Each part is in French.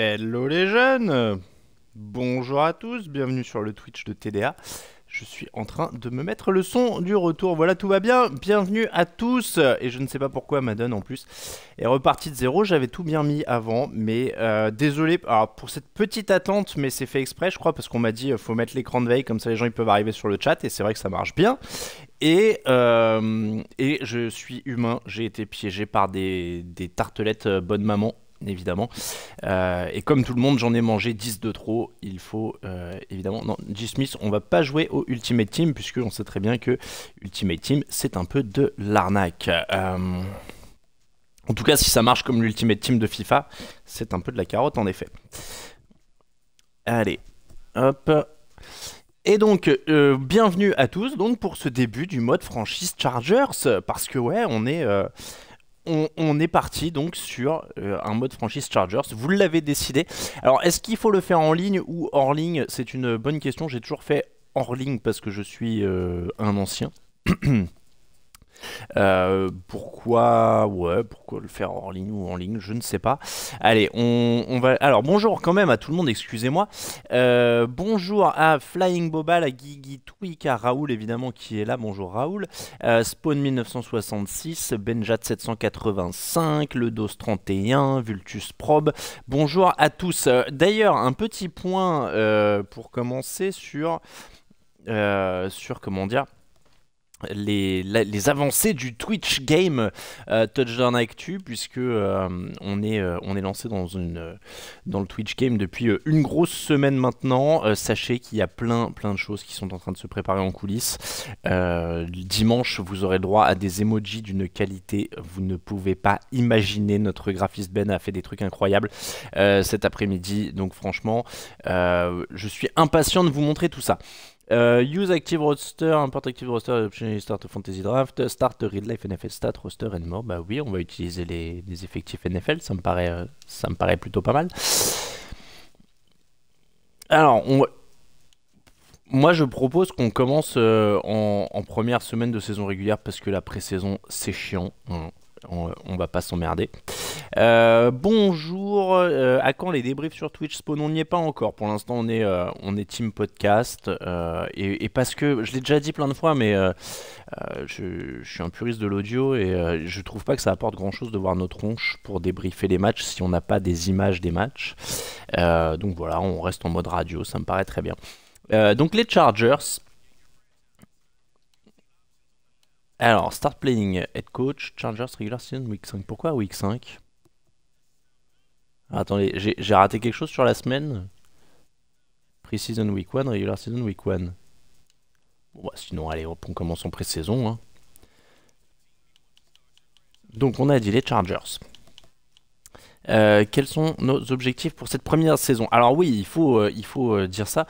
Hello les jeunes Bonjour à tous, bienvenue sur le Twitch de TDA. Je suis en train de me mettre le son du retour. Voilà, tout va bien. Bienvenue à tous. Et je ne sais pas pourquoi donne en plus est repartie de zéro. J'avais tout bien mis avant, mais euh, désolé pour cette petite attente, mais c'est fait exprès, je crois, parce qu'on m'a dit euh, faut mettre l'écran de veille comme ça les gens ils peuvent arriver sur le chat. Et c'est vrai que ça marche bien. Et, euh, et je suis humain. J'ai été piégé par des, des tartelettes bonne maman évidemment. Euh, et comme tout le monde, j'en ai mangé 10 de trop. Il faut euh, évidemment. Non, G. Smith, on va pas jouer au Ultimate Team, puisque on sait très bien que Ultimate Team, c'est un peu de l'arnaque. Euh, en tout cas, si ça marche comme l'Ultimate Team de FIFA, c'est un peu de la carotte en effet. Allez, hop. Et donc, bienvenue à tous donc pour ce début du mode franchise Chargers, parce que ouais, on est, on, est parti donc sur euh, un mode franchise Chargers. Vous l'avez décidé. Alors, est-ce qu'il faut le faire en ligne ou hors ligne C'est une bonne question. J'ai toujours fait hors ligne parce que je suis euh, un ancien. Euh, pourquoi, ouais, pourquoi le faire en ligne ou en ligne, je ne sais pas. Allez, on, va. Alors bonjour quand même à tout le monde, excusez-moi. Euh, bonjour à Flying Bobal, à Guigui Twik, à Raoul évidemment qui est là. Bonjour Raoul. Euh, Spawn 1966, Benjat 785, le DOS 31, Vultus Probe. Bonjour à tous. D'ailleurs, un petit point pour commencer sur sur comment dire les, avancées du Twitch game euh, Touchdown Actu puisque euh, on est euh, on est lancé dans une dans le Twitch game depuis une grosse semaine maintenant sachez qu'il y a plein plein de choses qui sont en train de se préparer en coulisses dimanche vous aurez droit à des emojis d'une qualité vous ne pouvez pas imaginer notre graphiste Ben a fait des trucs incroyables cet après-midi donc franchement je suis impatient de vous montrer tout ça euh, use Active Roster, import Active Roster, option Start Fantasy Draft, Start Real Life NFL Stat, Roster and More. Bah oui, on va utiliser les, effectifs NFL, ça me, paraît, euh, ça me paraît plutôt pas mal. Alors, moi je propose qu'on commence euh, en, première semaine de saison régulière parce que la pré c'est chiant on, va pas s'emmerder. Euh, bonjour, euh, à quand les débriefs sur Twitch Spawn On n'y est pas encore. Pour l'instant, on est euh, on est team podcast et, parce que je l'ai déjà dit plein de fois, mais je, suis un puriste de l'audio et je trouve pas que ça apporte grand chose de voir notre tronches pour débriefer les matchs si on n'a pas des images des matchs. donc voilà, on reste en mode radio, ça me paraît très bien. donc les Chargers. Alors, start playing, head coach, Chargers, regular season, week 5. Pourquoi week 5 Attendez, j'ai raté quelque chose sur la semaine Pre-season week 1, regular season week 1. Bon, sinon, allez, on commence en pré-saison. Hein. Donc, on a dit les Chargers. Euh, quels sont nos objectifs pour cette première saison Alors oui, il faut, euh, il faut euh, dire ça.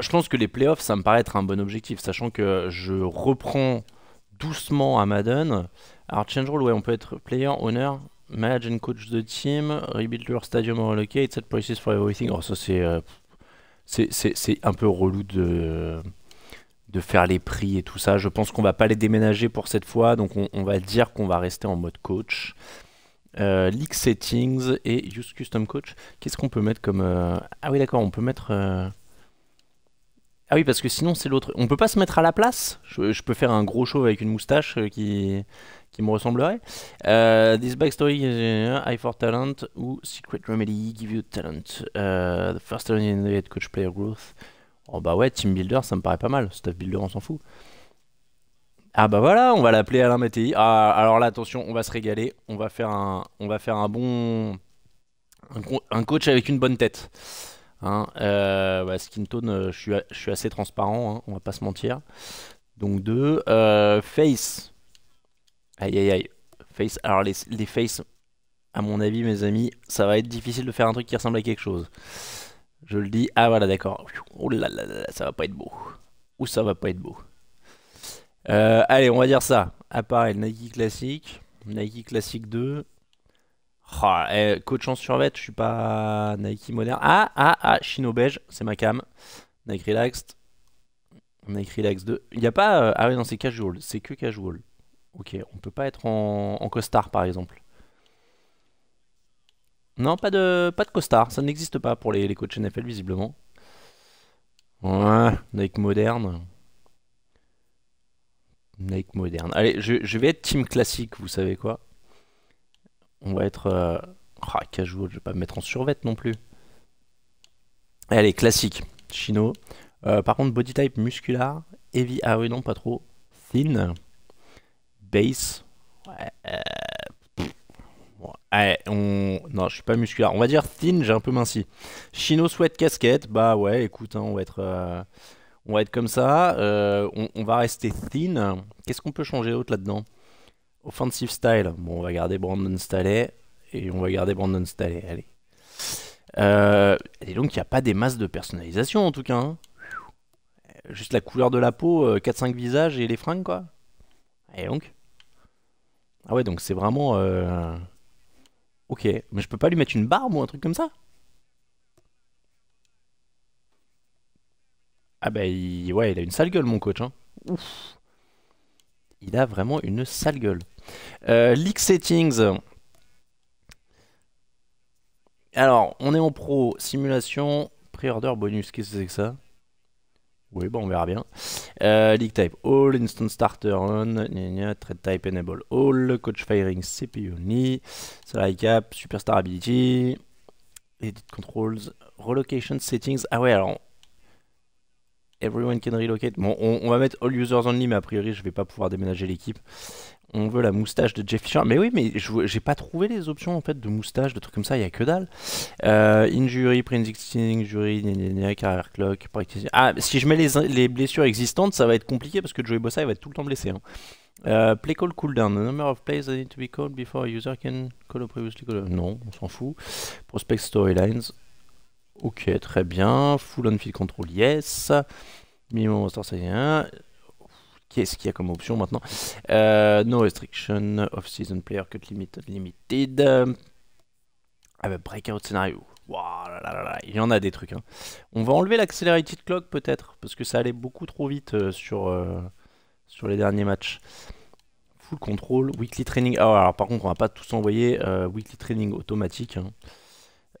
je pense que les playoffs, ça me paraît être un bon objectif, sachant que je reprends doucement à Madden. Alors, change rule, ouais, on peut être player, owner, manage and coach the team, rebuild your stadium or relocate, set prices for everything. Oh, ça, euh, c'est. un peu relou de, de faire les prix et tout ça. Je pense qu'on va pas les déménager pour cette fois, donc on, va dire qu'on va rester en mode coach. Euh, leak settings et use custom coach. Qu'est-ce qu'on peut mettre comme. Euh, ah oui, d'accord, on peut mettre. Euh, ah oui, parce que sinon c'est l'autre. On peut pas se mettre à la place. Je, peux faire un gros show avec une moustache euh, qui, qui me ressemblerait. Euh, this backstory, I euh, for Talent ou Secret Remedy, Give You Talent. the first talent in the head coach player growth. Oh bah ouais, Team Builder, ça me paraît pas mal. Staff Builder, on s'en fout. Ah bah voilà, on va l'appeler Alain Mattei. Ah, alors là, attention, on va se régaler. On va faire un, on va faire un bon. un coach avec une bonne tête. Hein, euh, euh je suis, assez transparent, hein, on va pas se mentir. Donc 2. Euh, face. Aïe aïe aïe. Face. Alors les, les faces, à mon avis, mes amis, ça va être difficile de faire un truc qui ressemble à quelque chose. Je le dis. Ah voilà, d'accord. Oh là là là, ça va pas être beau. Ou ça va pas être beau. Euh, allez, on va dire ça. Appareil Nike classique. Nike classique 2. Oh, eh, coach en survêt, je suis pas Nike moderne. Ah, ah, ah, chino beige, c'est ma cam. Nike relaxed. Nike relaxed 2. Il n'y a pas. Euh, ah oui, non, c'est casual. C'est que casual. Ok, on peut pas être en, costard par exemple. Non, pas de, pas de costard. Ça n'existe pas pour les, les coachs NFL visiblement. Nike moderne. Nike moderne. Allez, je vais être team classique, vous savez quoi. On va être. Euh... Oh, casual, je vais pas me mettre en survette non plus. Allez, classique, chino. Euh, par contre, body type musculaire. heavy, ah oui, non, pas trop. Thin, base. Ouais, euh, allez, on... Non, je suis pas musculaire. On va dire thin, j'ai un peu minci. Chino, sweat, casquette. Bah ouais, écoute, hein, on va être. Euh, on va être comme ça, on, on, va rester thin. Qu'est-ce qu'on peut changer d'autre là-dedans Offensive style. Bon, on va garder Brandon Staley. Et on va garder Brandon Staley. Allez. Euh, et donc, il n'y a pas des masses de personnalisation en tout cas. Hein. Juste la couleur de la peau, 4-5 euh, visages et les fringues quoi. Et donc Ah ouais, donc c'est vraiment. Euh, ok, mais je peux pas lui mettre une barbe ou un truc comme ça Ah bah il... ouais, il a une sale gueule mon coach. Hein. Il a vraiment une sale gueule. Euh, leak settings. Alors, on est en pro, simulation, pre-order bonus, qu'est-ce que c'est que ça Oui, bon, bah, on verra bien. Euh, leak type, all, instant starter on, thread type enable all, coach firing, CPU only, salary cap, superstar ability, edit controls, relocation settings. Ah ouais, alors Everyone can relocate. Bon, on, on, va mettre all users only, mais a priori, je vais pas pouvoir déménager l'équipe on veut la moustache de Jeff Fisher. Mais oui, mais j'ai pas trouvé les options en fait de moustache, de trucs comme ça, il y a que dalle. Euh, injury, pre-existing injury, carrière clock, practice. Ah, si je mets les, blessures existantes, ça va être compliqué parce que Joey Bossa va être tout le temps blessé. Hein. Euh, play call cooldown. The number of plays that need to be called before a user can call a previously called... Non, on s'en fout. Prospect storylines. Ok, très bien. Full on field control, yes. Minimum roster, ça Qu'est-ce qu'il y a comme option maintenant euh, No restriction, of season player cut limited, limited. Ah bah, breakout scenario, là, là, là, il y en a des trucs. Hein. On va enlever l'accelerated clock peut-être, parce que ça allait beaucoup trop vite euh, sur, euh, sur les derniers matchs. Full control, weekly training. Ah, alors par contre, on va pas tous envoyer weekly training automatique. Hein.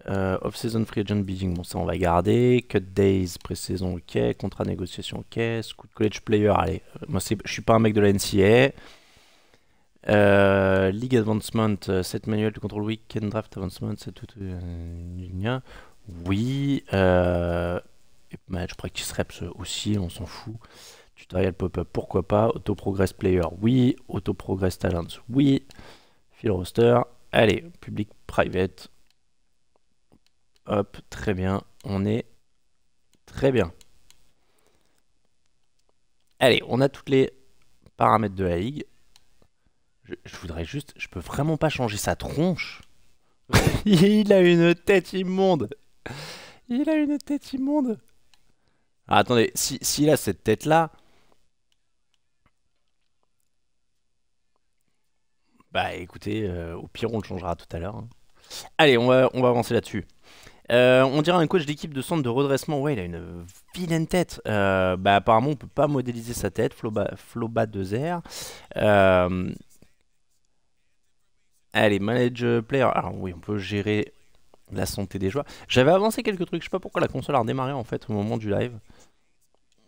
Euh, off-season free agent bidding, bon ça on va garder. Cut days, pré-saison, ok. Contrat négociation, ok. Scoot college player, allez. Euh, moi je suis pas un mec de la NCA. Euh, league Advancement, set manuel de contrôle week-end draft advancement, c'est tout. lien oui. match bah, practice reps aussi, on s'en fout. Tutorial pop-up, pourquoi pas. Auto progress player, oui. Auto progress talents, oui. Fill roster, allez. Public private, Hop, très bien. On est très bien. Allez, on a toutes les paramètres de la ligue. Je, voudrais juste... Je peux vraiment pas changer sa tronche. Il a une tête immonde. Il a une tête immonde. Ah, attendez, s'il a cette tête-là... Bah écoutez, euh, au pire on le changera tout à l'heure. Hein. Allez, on va avancer là-dessus. Euh, on dirait un coach d'équipe de centre de redressement. Ouais, il a une vilaine tête. Euh, bah, apparemment, on peut pas modéliser sa tête. Floba, Floba 2R. Euh, allez, manage player. Alors, oui, on peut gérer la santé des joueurs. J'avais avancé quelques trucs. Je sais pas pourquoi la console a redémarré en fait au moment du live.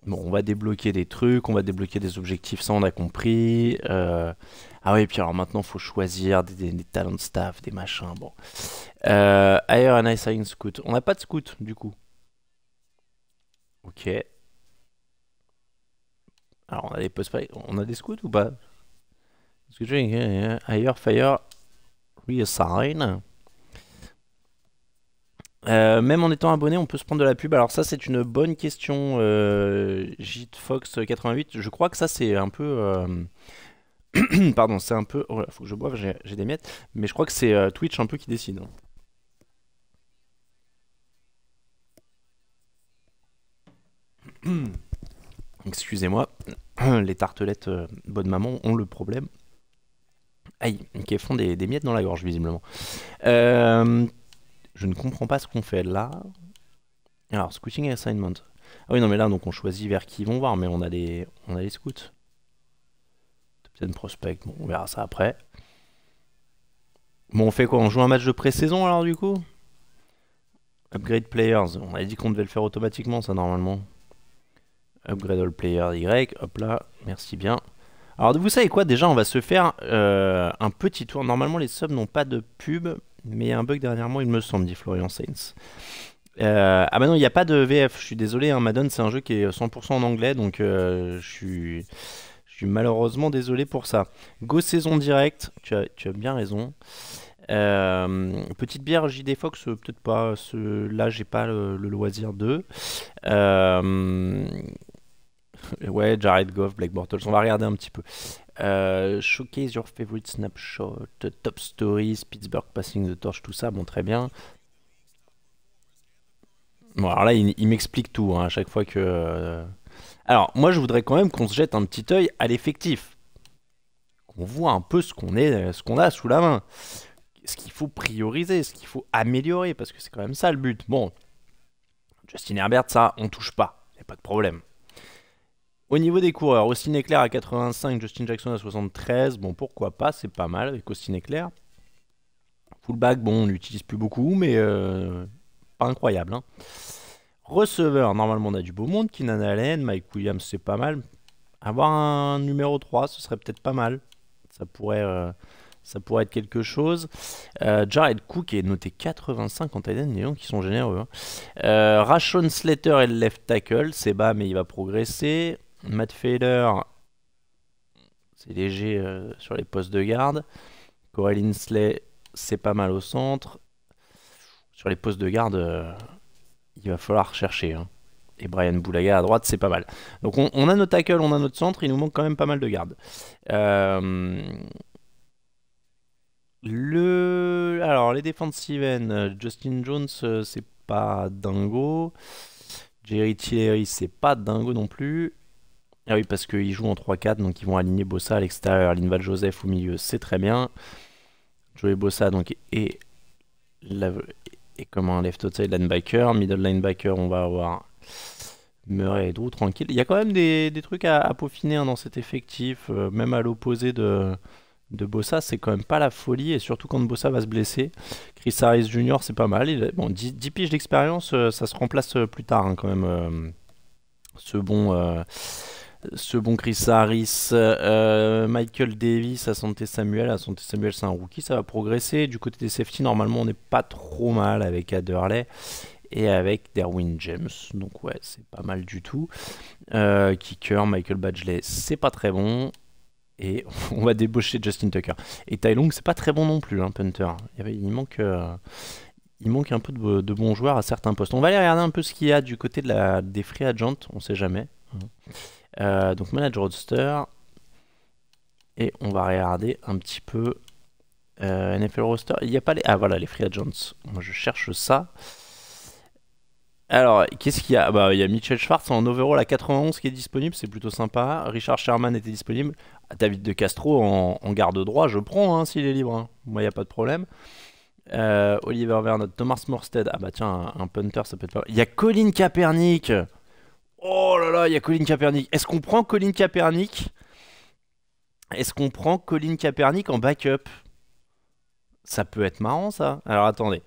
Bon, on va débloquer des trucs, on va débloquer des objectifs, ça on a compris. Euh, ah oui, puis alors maintenant, faut choisir des, talents de staff, des machins, bon. Euh, and I sign, Scout. On n'a pas de scout, du coup. Ok. Alors, on a des post On a des scouts ou pas excusez que j'ai... Euh, euh, fire, Reassign. Euh, même en étant abonné, on peut se prendre de la pub. Alors ça, c'est une bonne question, euh, JitFox88. Je crois que ça, c'est un peu Pardon, c'est un peu. faut que je boive, j'ai des miettes. Mais je crois que c'est euh, Twitch un peu qui décide. Hein. Excusez-moi, les tartelettes euh, bonne maman ont le problème. Aïe, qui font des, miettes dans la gorge, visiblement. Euh, je ne comprends pas ce qu'on fait là. Alors, scouting assignment. Ah oui, non, mais là, donc on choisit vers qui ils vont voir, mais on a des on a les scouts. Prospect, bon, on verra ça après. Bon, on fait quoi On joue un match de pré-saison alors du coup Upgrade players, on a dit qu'on devait le faire automatiquement ça normalement. Upgrade all players Y, hop là, merci bien. Alors vous savez quoi, déjà on va se faire euh, un petit tour. Normalement les subs n'ont pas de pub, mais il y a un bug dernièrement il me semble, dit Florian Saints. Euh, ah bah non, il n'y a pas de VF, je suis désolé, hein, Madone c'est un jeu qui est 100% en anglais, donc euh, je suis malheureusement désolé pour ça. Go saison direct. tu as, tu as bien raison. Euh, petite bière JD Fox, euh, peut-être pas. Ce, là, j'ai pas le, loisir de. Euh, ouais, Jared Goff, Black Bortles, on va regarder un petit peu. Euh, showcase your favorite snapshot, top stories, Pittsburgh passing the torch, tout ça, bon, très bien. Bon, alors là, il, m'explique tout hein, à chaque fois que. Alors, moi, je voudrais quand même qu'on se jette un petit œil à l'effectif. Qu'on voit un peu euh, ce qu'on a sous la main. Ce qu'il faut prioriser, ce qu'il faut améliorer, parce que c'est quand même ça le but. Bon, Justin Herbert, ça, on touche pas. Il n'y a pas de problème. Au niveau des coureurs, Austin Eclair à 85, Justin Jackson à 73. Bon, pourquoi pas, c'est pas mal avec Austin Eclair. Fullback, bon, on l'utilise plus beaucoup, mais euh, pas incroyable. Hein. Receveur, normalement on a du beau monde. Keenan Allen, Mike Williams, c'est pas mal. Avoir un numéro 3, ce serait peut-être pas mal. Ça pourrait, euh, ça pourrait être quelque chose. Euh, Jared Cook est noté 85 en Titan. les gens qui sont généreux. Hein. Euh, Rashon Slater est le left tackle, c'est bas mais il va progresser. Matt Failer, c'est léger sur les postes de garde. Corey Slay, c'est pas mal au centre. Sur les postes de garde, il va falloir chercher. Hein. Et Brian Boulaga à droite, c'est pas mal. Donc on, a nos tackles, on a notre centre, il nous manque quand même pas mal de gardes. Euh, le... Alors les défenses euh, Justin Jones, euh, c'est pas dingo. Jerry Thierry c'est pas dingo non plus. Ah oui, parce qu'ils jouent en 3-4, donc ils vont aligner Bossa à l'extérieur, Linval Joseph au milieu, c'est très bien. Joey Bossa donc, et la, et comme un left outside linebacker, middle linebacker, on va avoir Murray et Drew tranquille. Il y a quand même des, trucs à, peaufiner hein, dans cet effectif, euh, même à l'opposé de, de Bossa, c'est quand même pas la folie, et surtout quand Bossa va se blesser. Chris Harris Jr., c'est pas mal. bon, 10, piges d'expérience, euh, ça se remplace euh, plus tard hein, quand même. ce bon ce bon Chris Harris, euh, Michael Davis, santé Samuel. santé Samuel, c'est un rookie, ça va progresser. Du côté des safety, normalement, on n'est pas trop mal avec Adderley et avec Derwin James. Donc, ouais, c'est pas mal du tout. Euh, kicker, Michael Badgley, c'est pas très bon. Et on va débaucher Justin Tucker. Et Tai Long, c'est pas très bon non plus, hein, punter. Il manque. Euh, il manque un peu de, bons joueurs à certains postes. On va aller regarder un peu ce qu'il y a du côté de la, des free agents, on sait jamais. Euh, donc manage roster. Et on va regarder un petit peu euh, NFL roster. Il n'y a pas les... Ah voilà, les free agents. Moi je cherche ça. Alors, qu'est-ce qu'il y a bah, Il y a Mitchell Schwartz en overall à 91 qui est disponible, c'est plutôt sympa. Richard Sherman était disponible. David De Castro en, garde droit, je prends hein, s'il est libre. Hein. Moi, il n'y a pas de problème. Euh, Oliver Vernon, Thomas Morstead. Ah bah tiens, un, punter, ça peut être pas Il y a Colin Kaepernick Oh là là, il y a Colin Kaepernick. Est-ce qu'on prend Colin Kaepernick Est-ce qu'on prend Colin Kaepernick en backup ça peut être marrant ça. Alors attendez,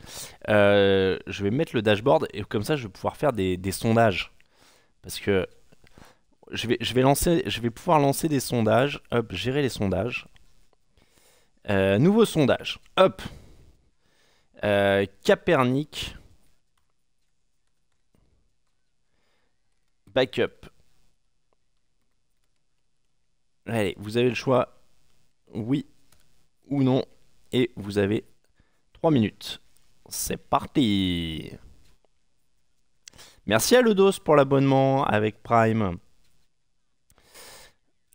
euh, je vais mettre le dashboard et comme ça je vais pouvoir faire des, sondages. Parce que je vais, je, vais lancer, je vais pouvoir lancer des sondages. Hop, gérer les sondages. Euh, nouveau sondage. Hop. Euh, Capernic. backup. Allez, vous avez le choix, oui ou non, et vous avez 3 minutes. C'est parti Merci à Ledos pour l'abonnement avec Prime.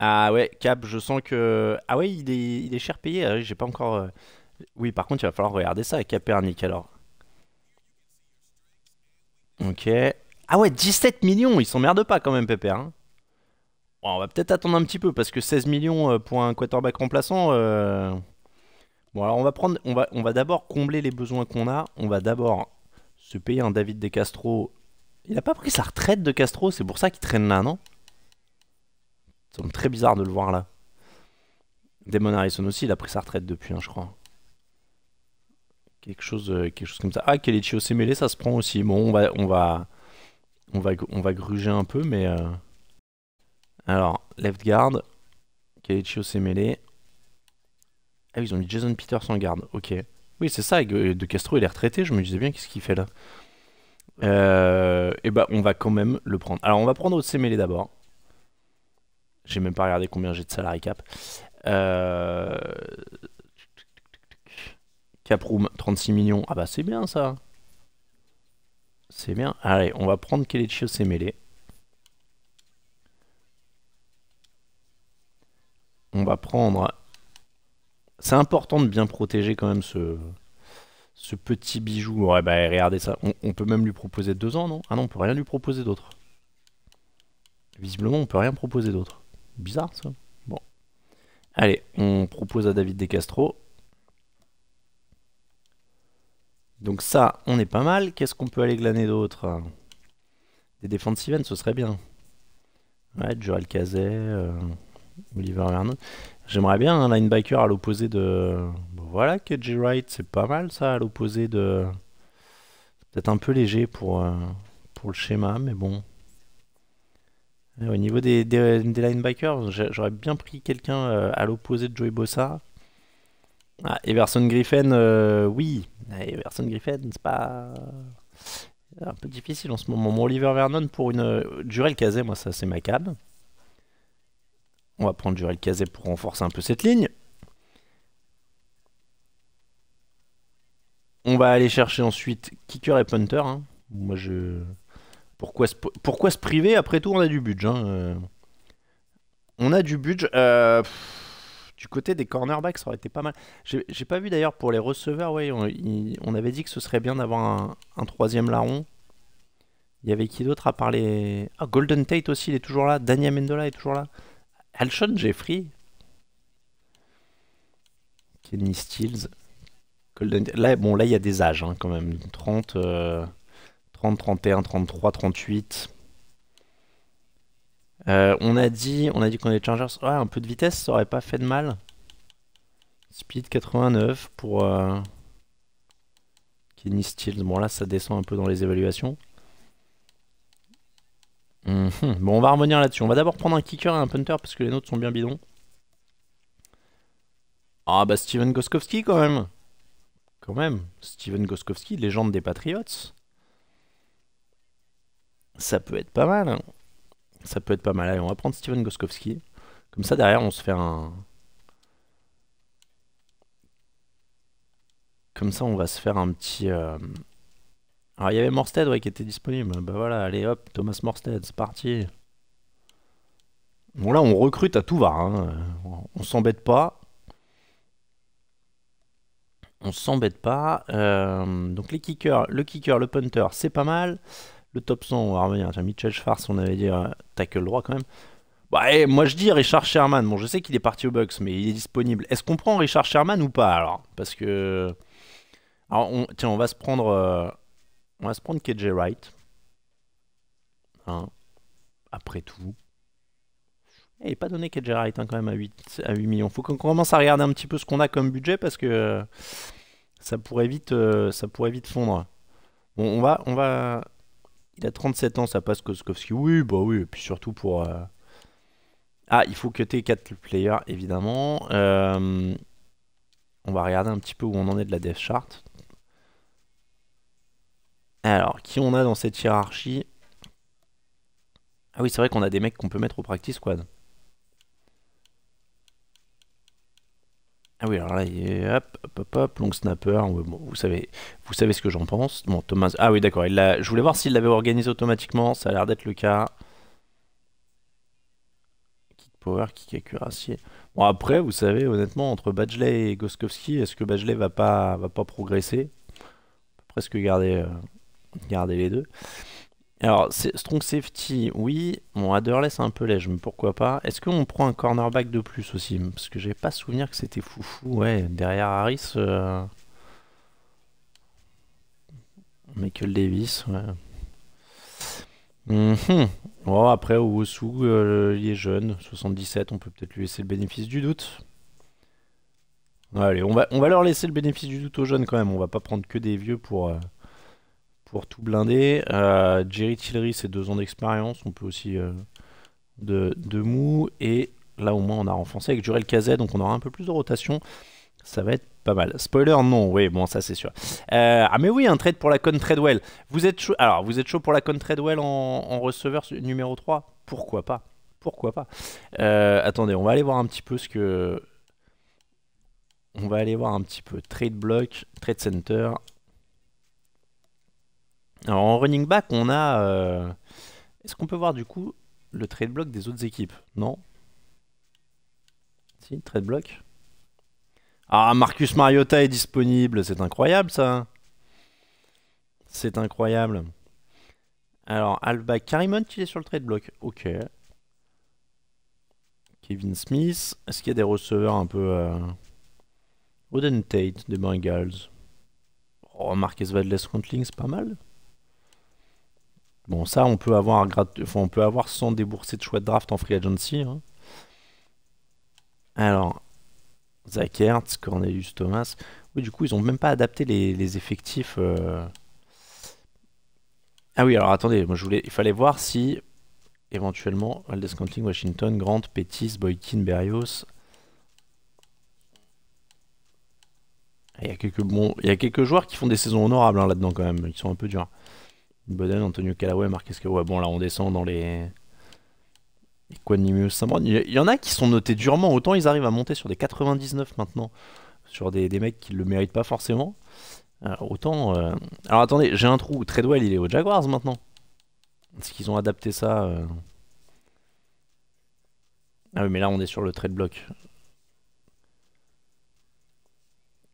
Ah ouais, Cap, je sens que... Ah ouais, il est, il est cher payé, ah j'ai pas encore... Euh, oui, par contre, il va falloir regarder ça à Capernic alors. Ok. Ah ouais, 17 millions, ils s'emmerdent pas quand même, Pépère. Hein. Bon, on va peut-être attendre un petit peu parce que 16 millions euh, pour un quarterback remplaçant. Euh, bon, alors on va prendre, on va, on va d'abord combler les besoins qu'on a. On va d'abord se payer un David De Castro. Il a pas pris sa retraite de Castro, c'est pour ça qu'il traîne là, non Ça me très bizarre de le voir là. Damon Harrison aussi, il a pris sa retraite depuis, un hein, je crois. Quelque chose, euh, quelque chose comme ça. Ah, Kelechi mêlé ça se prend aussi. Bon, on va, on va, on va, on va gruger un peu, mais... Euh, alors, left guard. Kaichio s'est mêlé. Ah, ils ont mis Jason Peters en garde, ok. Oui, c'est ça, De Castro, il est retraité, je me disais bien, qu'est-ce qu'il fait là euh, Et bah, on va quand même le prendre. Alors, on va prendre Semele d'abord. J'ai même pas regardé combien j'ai de salary cap. Euh... room, 36 millions. Ah bah, c'est bien ça c'est bien. Allez, on va prendre Kelechi Osemele. On va prendre... C'est important de bien protéger quand même ce, ce petit bijou. Ouais, bah regardez ça. On, peut même lui proposer deux ans, non Ah non, on peut rien lui proposer d'autre. Visiblement, on peut rien proposer d'autre. Bizarre, ça. Bon. Allez, on propose à David De Castro. Donc ça, on est pas mal. Qu'est-ce qu'on peut aller glaner d'autre Des defensive ce serait bien. Ouais, Joel Cazet, euh, Oliver Vernon. J'aimerais bien un linebacker à l'opposé de... voilà, KJ Wright, c'est pas mal ça, à l'opposé de... Peut-être un peu léger pour, euh, pour le schéma, mais bon. au niveau des, des, linebackers, j'aurais bien pris quelqu'un euh, à l'opposé de Joey Bossa. Ah, Everson Griffin, oui, Everson Griffin, c'est pas un peu difficile en ce moment. Mon Oliver Vernon pour une euh, Jurel Casé, moi ça c'est ma cab. On va prendre Jurel Casé pour renforcer un peu cette ligne. On va aller chercher ensuite kicker et punter. Hein. Moi je pourquoi se... pourquoi se priver Après tout on a du budget. Hein, euh. On a du budget. Euh, du côté des cornerbacks, ça aurait été pas mal. J'ai pas vu d'ailleurs pour les receveurs, ouais, on, avait dit que ce serait bien d'avoir un, troisième larron. Il y avait qui d'autre à parler Ah, Golden Tate aussi, il est toujours là. daniel Mendola est toujours là. Alshon Jeffrey. Kenny Stills. Là, bon, là, il y a des âges hein, quand même. 30, 30, 31, 33, 38. Euh, on a dit on a dit qu'on est Chargers. Ouais, un peu de vitesse, ça aurait pas fait de mal. Speed 89 pour euh, Kenny Stills. Bon, là, ça descend un peu dans les évaluations. Mhm. Bon, on va revenir là-dessus. On va d'abord prendre un kicker et un punter parce que les nôtres sont bien bidons. Ah, bah, Steven Goskowski quand même. Quand même. Steven Goskowski, légende des Patriots. Ça peut être pas mal. Hein. Ça peut être pas mal. on va prendre Steven Goskowski. Comme ça, derrière, on se fait un... Comme ça, on va se faire un petit... Euh, Alors, il y avait Morstead ouais, qui était disponible. Bah voilà, allez hop, Thomas Morstead, c'est parti. Bon là, on recrute à tout va. Hein. On s'embête pas. On s'embête pas. Euh, donc les kickers, le kicker, le punter, c'est pas mal le top 100 on va revenir. Tiens, Mitchell Schwarz, on avait dit que le droit quand même. Bah, eh, moi je dis Richard Sherman. Bon, je sais qu'il est parti au Bucks, mais il est disponible. Est-ce qu'on prend Richard Sherman ou pas alors Parce que. Alors, on... tiens, on va se prendre. Euh, on va se prendre KJ Wright. Hein, après tout. Eh, il n'est pas donné KJ Wright hein, quand même à 8, à 8 millions. Faut qu'on commence à regarder un petit peu ce qu'on a comme budget parce que ça pourrait vite, euh, ça pourrait vite fondre. Bon, on va, on va, il a 37 ans, ça passe Koskowski. Oui, bah oui, et puis surtout pour... Euh, ah, il faut que t'aies 4 players, évidemment. Euh, on va regarder un petit peu où on en est de la death chart. Alors, qui on a dans cette hiérarchie Ah oui, c'est vrai qu'on a des mecs qu'on peut mettre au practice squad. Ah oui, alors là, hop, hop, hop, long snapper. vous savez, vous savez ce que j'en pense. Bon, Thomas. Ah oui, d'accord. Je voulais voir s'il l'avait organisé automatiquement. Ça a l'air d'être le cas. Kick power, kick est Bon, après, vous savez, honnêtement, entre Badgley et Goskowski, est-ce que Badgley va pas, va pas progresser presque garder, euh, garder les deux. Alors, strong safety, oui. Bon, Adderless un peu lèche, mais pourquoi pas. Est-ce qu'on prend un cornerback de plus aussi Parce que j'ai pas souvenir que c'était foufou. Ouais, derrière Harris... Euh, Michael Davis, ouais. Mhm. Oh, après, au sous euh, il est jeune, 77, on peut peut-être lui laisser le bénéfice du doute. Allez, on va, on va leur laisser le bénéfice du doute aux jeunes quand même, on va pas prendre que des vieux pour... Euh, pour tout blinder. Euh, Jerry Tillery, c'est deux ans d'expérience. On peut aussi euh, de, de, mou. Et là, au moins, on a renforcé avec Jurel Cazet. Donc, on aura un peu plus de rotation. Ça va être pas mal. Spoiler, non. Oui, bon, ça, c'est sûr. Euh, ah, mais oui, un trade pour la Con Tradewell, Vous êtes chaud, alors, vous êtes chaud pour la Con Tradewell en, en receveur numéro 3 Pourquoi pas Pourquoi pas Attendez, on va aller voir un petit peu ce que. On va aller voir un petit peu trade block, trade center, alors en running back, on a. Euh, est-ce qu'on peut voir du coup le trade block des autres équipes Non Si, trade block. Ah, Marcus Mariota est disponible, c'est incroyable ça C'est incroyable. Alors, Alba Karimon, il est sur le trade block. Ok. Kevin Smith. Est-ce qu'il y a des receveurs un peu. roden euh, Tate, des Bengals. Oh, Marquez Valdez Contling, c'est pas mal. Bon, ça, on peut avoir, sans débourser de choix draft en free agency. Hein. Alors, Ertz, Cornelius Thomas. Oui, du coup, ils ont même pas adapté les, effectifs. Euh. Ah oui, alors attendez, moi je voulais, il fallait voir si éventuellement Aldous Canting, Washington, Grant, Pettis, Boykin, Berrios. Il y, a quelques il y a quelques joueurs qui font des saisons honorables hein, là-dedans quand même, ils sont un peu durs. Boden, Antonio Callaway, Marquez Ouais Bon, là, on descend dans les. Equanimous Samron. Il y en a qui sont notés durement. Autant ils arrivent à monter sur des 99 maintenant, sur des, mecs qui ne le méritent pas forcément. Euh, autant. Euh, alors attendez, j'ai un trou. Treadwell, il est au Jaguars maintenant. Est-ce qu'ils ont adapté ça euh? Ah oui, mais là, on est sur le trade block.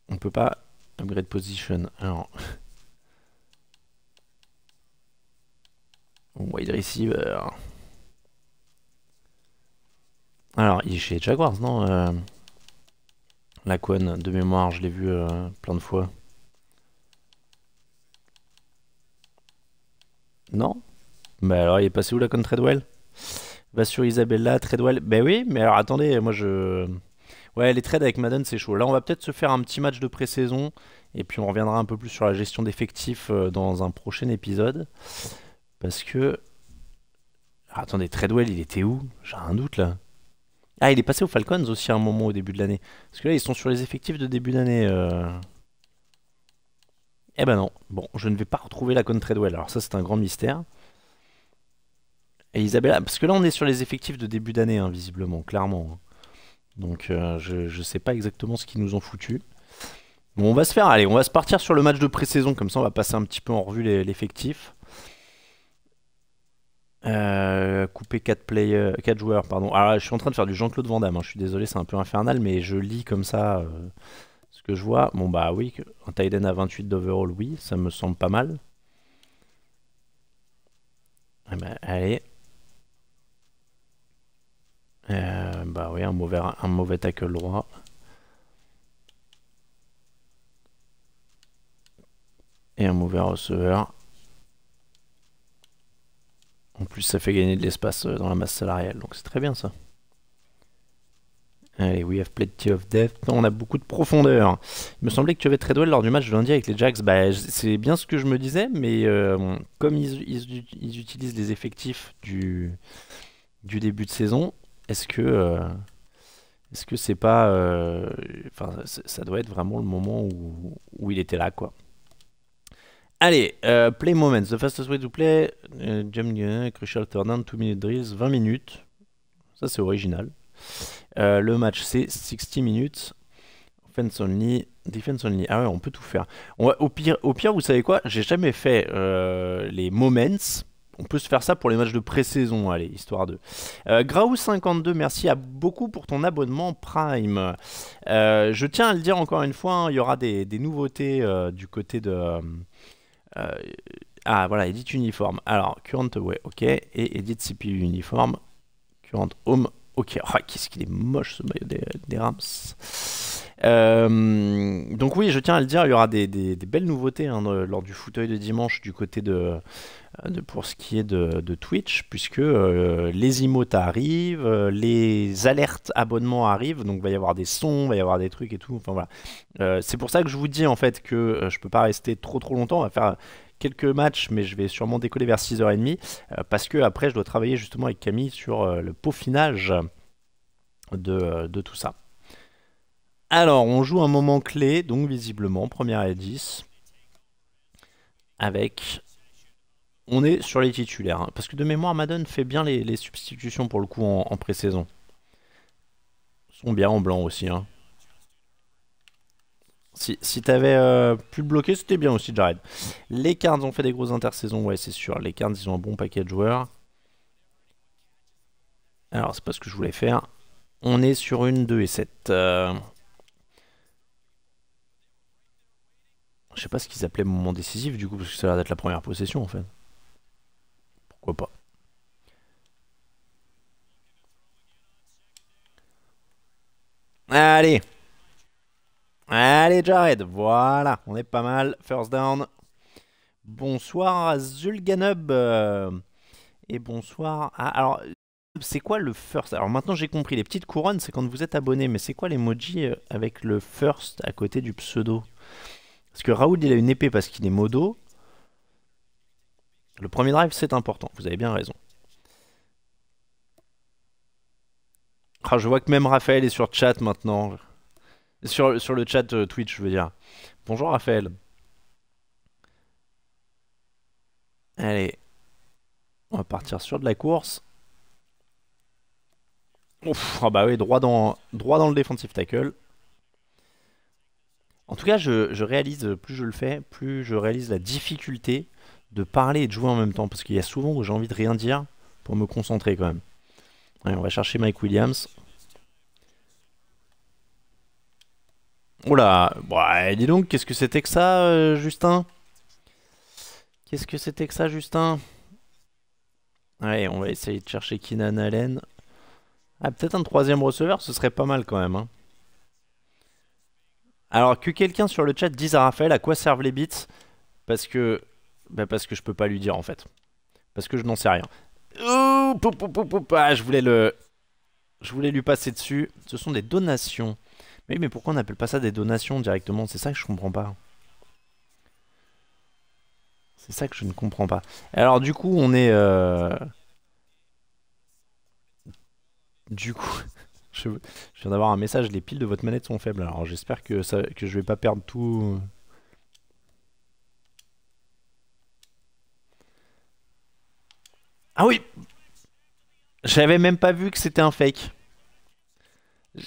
On peut pas upgrade position. Alors. Wide receiver. Euh, alors, il est chez Jaguars, non euh, la con de mémoire, je l'ai vu euh, plein de fois. Non Mais alors, il est passé où la con Treadwell Va sur Isabella, Treadwell. Ben oui, mais alors attendez, moi je. Ouais, les trades avec Madden, c'est chaud. Là, on va peut-être se faire un petit match de pré-saison. Et puis, on reviendra un peu plus sur la gestion d'effectifs dans un prochain épisode. Parce que... attendez, Treadwell, il était où J'ai un doute là. Ah, il est passé aux Falcons aussi à un moment au début de l'année. Parce que là, ils sont sur les effectifs de début d'année. Euh. Eh ben non. Bon, je ne vais pas retrouver la con Treadwell. Alors ça, c'est un grand mystère. Et Isabella, parce que là, on est sur les effectifs de début d'année, hein, visiblement, clairement. Hein. Donc, euh, je ne sais pas exactement ce qu'ils nous ont foutu. Bon, on va se faire, allez, on va se partir sur le match de pré-saison, comme ça on va passer un petit peu en revue l'effectif. Euh, couper 4 joueurs, pardon. Alors, je suis en train de faire du Jean-Claude Van Damme. Hein. Je suis désolé, c'est un peu infernal, mais je lis comme ça euh, ce que je vois. Bon, bah oui, un Tiden à 28 d'overall, oui, ça me semble pas mal. Ah bah, allez. Euh, bah oui, mauvais, un mauvais tackle droit. Et un mauvais receveur. En plus, ça fait gagner de l'espace euh, dans la masse salariale, donc c'est très bien ça. Allez, we have plenty of depth. On a beaucoup de profondeur. Il me semblait que tu avais très lors du match de lundi avec les Jacks. Bah, c'est bien ce que je me disais, mais euh, comme ils, utilisent les effectifs du, début de saison, est-ce que euh, est-ce que c'est pas, enfin, ça doit être vraiment le moment où, où il était là, quoi. Allez, euh, play moments. The fastest way to play. Euh, Jam Crucial Turn 2 minute drills, 20 minutes. Ça, c'est original. Euh, le match, c'est 60 minutes. Offense only, defense only. Ah ouais, on peut tout faire. au, pire, au pire, vous savez quoi J'ai jamais fait euh, les moments. On peut se faire ça pour les matchs de pré-saison, allez, histoire de. Euh, 52 merci à beaucoup pour ton abonnement Prime. je tiens à le dire encore une fois, hein, il y aura des nouveautés du côté de. Euh, ah voilà, edit uniforme. Alors, current away, ok. Et edit CPU uniforme, current home, ok. Oh, qu'est-ce qu'il est moche ce maillot des, des Rams. Euh, donc oui, je tiens à le dire, il y aura des, belles nouveautés hein, lors du fauteuil de dimanche du côté de, euh, pour ce qui est de, Twitch, puisque euh, les emotes arrivent, les alertes abonnements arrivent, donc il va y avoir des sons, il va y avoir des trucs et tout. Enfin voilà. C'est pour ça que je vous dis en fait que je peux pas rester trop trop longtemps. On va faire quelques matchs, mais je vais sûrement décoller vers 6h30 parce que après je dois travailler justement avec Camille sur le peaufinage de tout ça. Alors, on joue un moment clé, donc visiblement, première et 10. Avec. On est sur les titulaires. Hein, parce que de mémoire, Madden fait bien les, substitutions pour le coup en, pré-saison. Ils sont bien en blanc aussi. Hein. Si, t'avais euh, pu le bloquer, c'était bien aussi, Jared. Les Cards ont fait des grosses intersaisons, ouais, c'est sûr. Les Cards, ils ont un bon paquet de joueurs. Alors, c'est pas ce que je voulais faire. On est sur une 2 et 7. Je sais pas ce qu'ils appelaient moment décisif du coup, parce que ça a l'air d'être la première possession en fait. Pourquoi pas Allez Allez Jared, voilà, on est pas mal, first down. Bonsoir à Zulganub euh, et bonsoir à... Alors, c'est quoi le first Alors maintenant j'ai compris, les petites couronnes c'est quand vous êtes abonné, mais c'est quoi l'emoji euh, avec le first à côté du pseudo parce que Raoul, il a une épée parce qu'il est modo. Le premier drive, c'est important. Vous avez bien raison. Ah, je vois que même Raphaël est sur chat maintenant. Sur, sur le chat euh, Twitch, je veux dire. Bonjour Raphaël. Allez. On va partir sur de la course. Ouf, ah bah oui, droit dans, droit dans le défensif tackle. En tout cas, je, réalise, plus je le fais, plus je réalise la difficulté de parler et de jouer en même temps. Parce qu'il y a souvent où j'ai envie de rien dire pour me concentrer quand même. Allez, on va chercher Mike Williams. Oula là Dis donc, qu'est-ce que c'était que ça, euh, Justin Qu'est-ce que c'était que ça, Justin Allez, on va essayer de chercher Keenan Allen. Ah, peut-être un troisième receveur, ce serait pas mal quand même. Hein. Alors que quelqu'un sur le chat dise à Raphaël à quoi servent les bits parce que bah parce que je peux pas lui dire en fait. Parce que je n'en sais rien. Ah, je voulais le je voulais lui passer dessus. Ce sont des donations. Mais mais pourquoi on n'appelle pas ça des donations directement C'est ça que je comprends pas. C'est ça que je ne comprends pas. Alors du coup, on est euh, du coup je, viens d'avoir un message, les piles de votre manette sont faibles. Alors j'espère que, je que je vais pas perdre tout... Ah oui J'avais même pas vu que c'était un fake.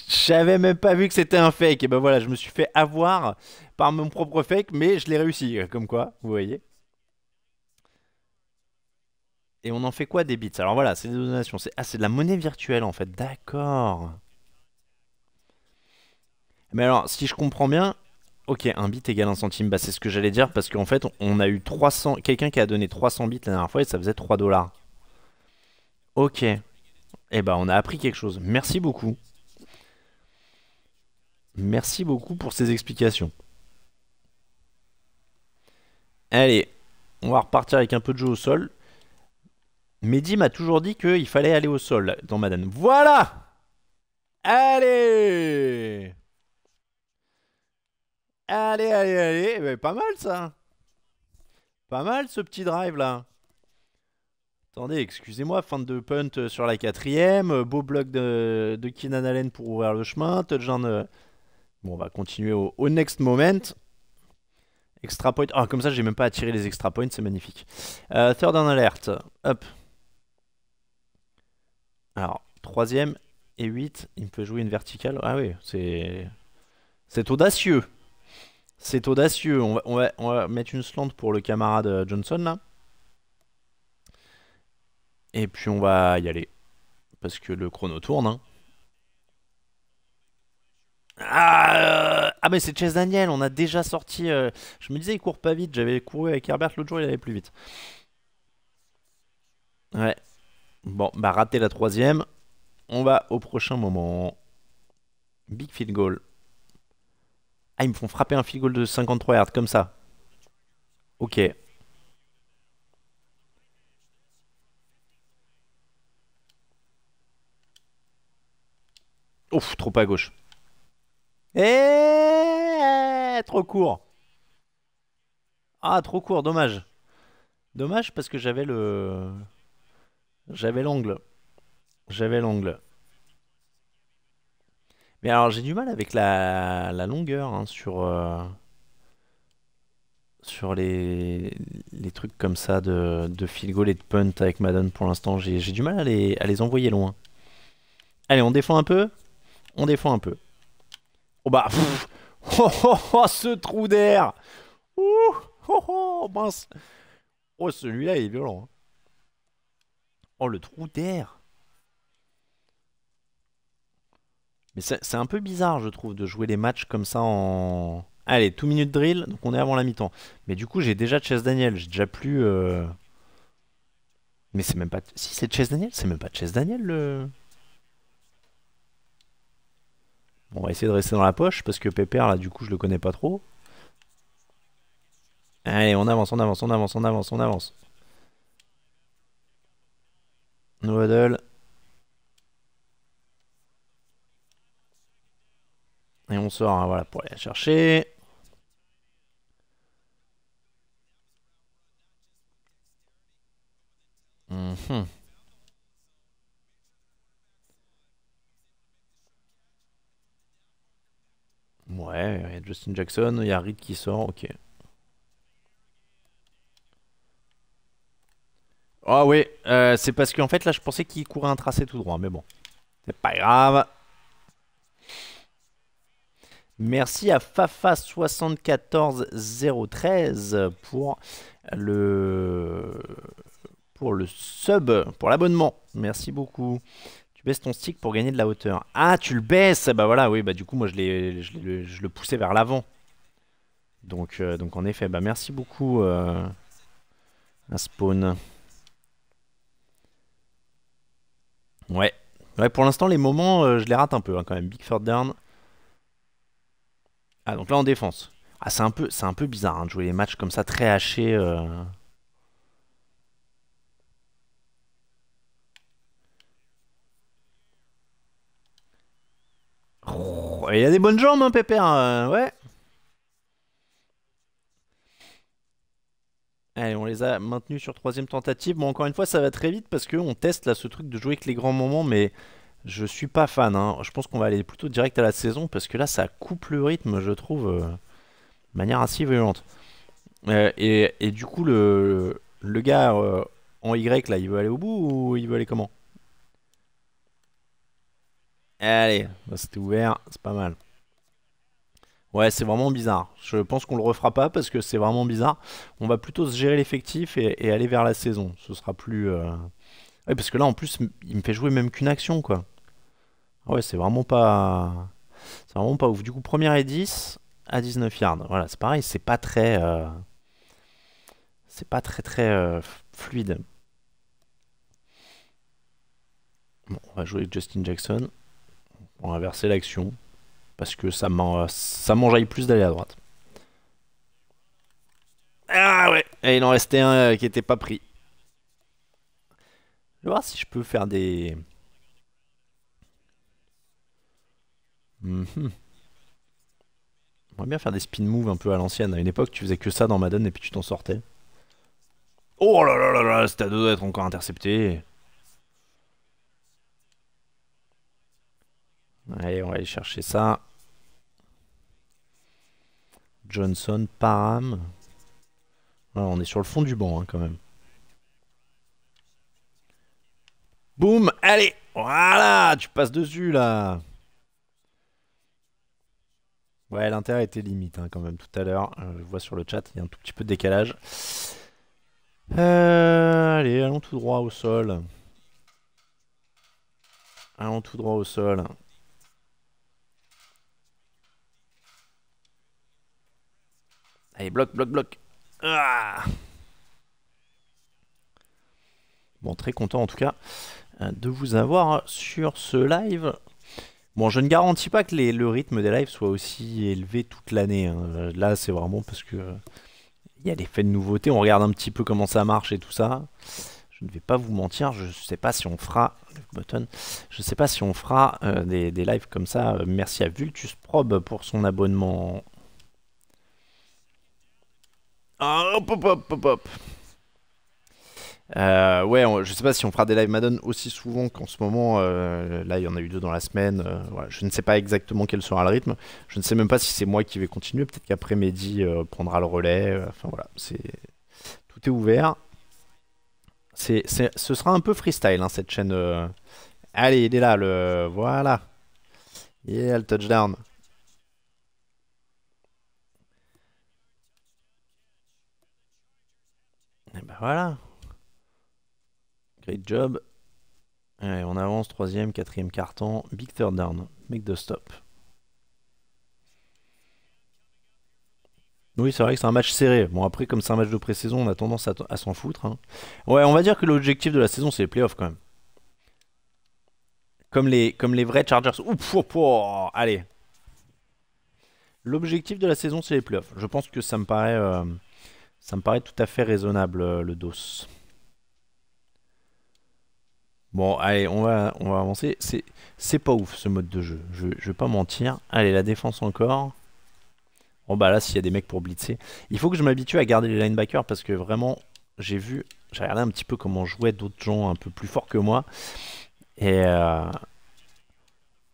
J'avais même pas vu que c'était un fake. Et ben voilà, je me suis fait avoir par mon propre fake, mais je l'ai réussi. Comme quoi, vous voyez. Et on en fait quoi des bits Alors voilà, c'est des donations. Ah, c'est de la monnaie virtuelle en fait. D'accord. Mais alors, si je comprends bien, ok, un bit égale un centime. Bah, c'est ce que j'allais dire parce qu'en fait, on a eu 300. Quelqu'un qui a donné 300 bits la dernière fois et ça faisait 3 dollars. Ok. Eh ben, on a appris quelque chose. Merci beaucoup. Merci beaucoup pour ces explications. Allez, on va repartir avec un peu de jeu au sol. Mehdi m'a toujours dit qu'il fallait aller au sol dans Madame. Voilà Allez Allez, allez, allez Pas mal ça Pas mal ce petit drive là Attendez, excusez-moi, fin de punt sur la quatrième, beau bloc de, de Keenan Allen pour ouvrir le chemin, touchdown... Euh. Bon, on va continuer au, next moment. Extra point. Ah, comme ça, j'ai même pas attiré les extra points, c'est magnifique. Euh, third and alert. Hop. Alors, troisième et 8, il peut jouer une verticale. Ah oui, c'est. C'est audacieux. C'est audacieux. On va, mettre une slant pour le camarade euh, Johnson là. Et puis on va y aller. Parce que le chrono tourne. Hein. Ah, euh, ah, mais c'est Chase Daniel, on a déjà sorti. Euh, je me disais il court pas vite, j'avais couru avec Herbert l'autre jour, il allait plus vite. Ouais, Bon, bah raté la troisième. On va au prochain moment. Big field goal. Ah, ils me font frapper un field goal de 53 yards, comme ça. Ok. Ouf, trop à gauche. Et eh, eh, trop court. Ah, trop court, dommage. Dommage parce que j'avais le... J'avais l'angle. J'avais l'angle. Mais alors j'ai du mal avec la, la longueur hein, sur, euh, sur les, trucs comme ça de, de et de punt avec Madden pour l'instant. J'ai du mal à les, à les envoyer loin. Allez, on défend un peu. On défend un peu. Oh bah, oh, oh, oh, ce trou d'air oh, oh, Oh, celui-là, il est violent. Hein. Oh, le trou d'air Mais c'est un peu bizarre, je trouve, de jouer les matchs comme ça en... Allez, 2 minutes drill, donc on est avant la mi-temps. Mais du coup, j'ai déjà Chase Daniel, j'ai déjà plus... Euh, mais c'est même pas... Si, c'est Chase Daniel C'est même pas Chase Daniel, le... Bon, on va essayer de rester dans la poche, parce que Pépère, là, du coup, je le connais pas trop. Allez, on avance, on avance, on avance, on avance, on avance. Noadel. Et on sort hein, voilà, pour aller la chercher. Mhm. Ouais, il y a Justin Jackson, il y a Reed qui sort, ok. Ah oui, euh, c'est parce qu'en fait là je pensais qu'il courait un tracé tout droit, mais bon. C'est pas grave. Merci à Fafa74013 pour le pour le sub, pour l'abonnement. Merci beaucoup. Tu baisses ton stick pour gagner de la hauteur. Ah, tu le baisses Bah voilà, oui, bah du coup, moi, je, je, je le poussais vers l'avant. Donc, euh, donc, en effet, bah merci beaucoup, euh, à Spawn. Ouais. Ouais, pour l'instant, les moments, euh, je les rate un peu hein, quand même. Big third down. Ah, donc là en défense. Ah, c'est un peu, c'est un peu bizarre hein, de jouer les matchs comme ça, très hachés. Il euh. y oh, il a des bonnes jambes, hein, Pépère. Euh, ouais. Allez, on les a maintenus sur troisième tentative. Bon, encore une fois, ça va très vite parce qu'on teste là ce truc de jouer avec les grands moments, mais je suis pas fan. Hein. Je pense qu'on va aller plutôt direct à la saison parce que là, ça coupe le rythme, je trouve, euh, de manière assez violente. Euh, et, du coup, le, gars euh, en Y, là, il veut aller au bout ou il veut aller comment Allez, bah, c'était ouvert, c'est pas mal. Ouais, c'est vraiment bizarre. Je pense qu'on le refera pas parce que c'est vraiment bizarre. On va plutôt se gérer l'effectif et, aller vers la saison. Ce sera plus. Euh... parce que là, en plus, il me fait jouer même qu'une action, quoi. Ah ouais, c'est vraiment pas. C'est vraiment pas ouf. Du coup, première et 10 à 19 yards. Voilà, c'est pareil, c'est pas très. Euh, c'est pas très très euh, fluide. on va jouer Justin Jackson. On va verser l'action parce que ça m'enjaille plus d'aller à droite. Ah ouais Et il en restait un euh, qui n'était pas pris. Je vais voir si je peux faire des... Mhm. On J'aimerais bien faire des spin moves un peu à l'ancienne. À une époque, tu faisais que ça dans Madden et puis tu t'en sortais. Oh là là là là, c'était à deux d'être encore intercepté. Allez, on va aller chercher ça. Johnson, Param. on est sur le fond du banc hein, quand même. Boum, allez, voilà, tu passes dessus là. Ouais, l'intérêt était limite hein, quand même tout à l'heure. Euh, je vois sur le chat, il y a un tout petit peu de décalage. Euh, allez, allons tout droit au sol. Allons tout droit au sol. Allez, bloc, bloc, bloc. Ah. bon, très content en tout cas euh, de vous avoir sur ce live. Bon, je ne garantis pas que les, le rythme des lives soit aussi élevé toute l'année. Hein. Euh, là, c'est vraiment parce que euh, il y a faits de nouveauté. On regarde un petit peu comment ça marche et tout ça. Je ne vais pas vous mentir, je ne sais pas si on fera button, je sais pas si on fera des, des, lives comme ça. merci à Vultus Probe pour son abonnement ah, hop, hop, hop, hop, euh, ouais, je sais pas si on fera des live Madden aussi souvent qu'en ce moment. Euh, là, il y en a eu deux dans la semaine. Euh, je ne sais pas exactement quel sera le rythme. Je ne sais même pas si c'est moi qui vais continuer. Peut-être qu'après on prendra le relais. Enfin voilà, c'est tout est ouvert. C'est, ce sera un peu freestyle hein, cette chaîne. Allez, il est là le voilà. yeah, le touchdown. Et eh bah ben voilà. Great job. Allez, on avance, troisième, quatrième carton. Big third down. Make the stop. Oui, c'est vrai que c'est un match serré. Bon, après, comme c'est un match de pré-saison, on a tendance à, s'en foutre. Hein. Ouais, on va dire que l'objectif de la saison, c'est les playoffs quand même. Comme les, comme les vrais Chargers. Oups, allez. L'objectif de la saison, c'est les playoffs. Je pense que ça me paraît. Euh, ça me paraît tout à fait raisonnable, euh, le DOS. Bon, allez, on va, on va avancer. C'est pas ouf, ce mode de jeu. Je, je vais pas mentir. Allez, la défense encore. Bon, oh, bah là, s'il y a des mecs pour blitzer. Il faut que je m'habitue à garder les linebackers parce que vraiment, j'ai vu... J'ai regardé un petit peu comment jouaient d'autres gens un peu plus forts que moi. Et... Euh,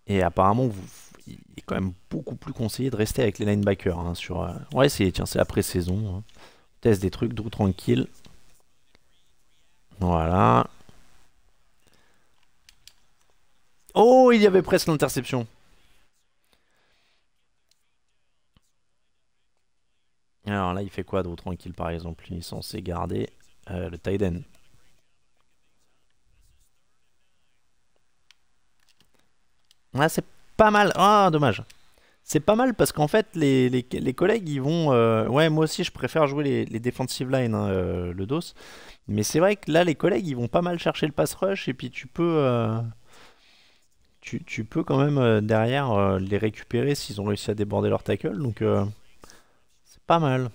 et apparemment, il est quand même beaucoup plus conseillé de rester avec les linebackers. Hein, sur, euh, c'est, tiens, c'est après saison. Hein. Teste des trucs, Drew tranquille. Voilà. Oh, il y avait presque l'interception. Alors là, il fait quoi Drew tranquille par exemple Il est censé garder euh, le Tiden. Ah, c'est pas mal. oh, dommage. C'est pas mal parce qu'en fait, les, les, collègues, ils vont. Euh, ouais, moi aussi, je préfère jouer les, defensive line, hein, euh, le dos. Mais c'est vrai que là, les collègues, ils vont pas mal chercher le pass rush et puis tu peux. Euh, tu, tu, peux quand même derrière les récupérer s'ils ont réussi à déborder leur tackle. Donc, c'est pas mal.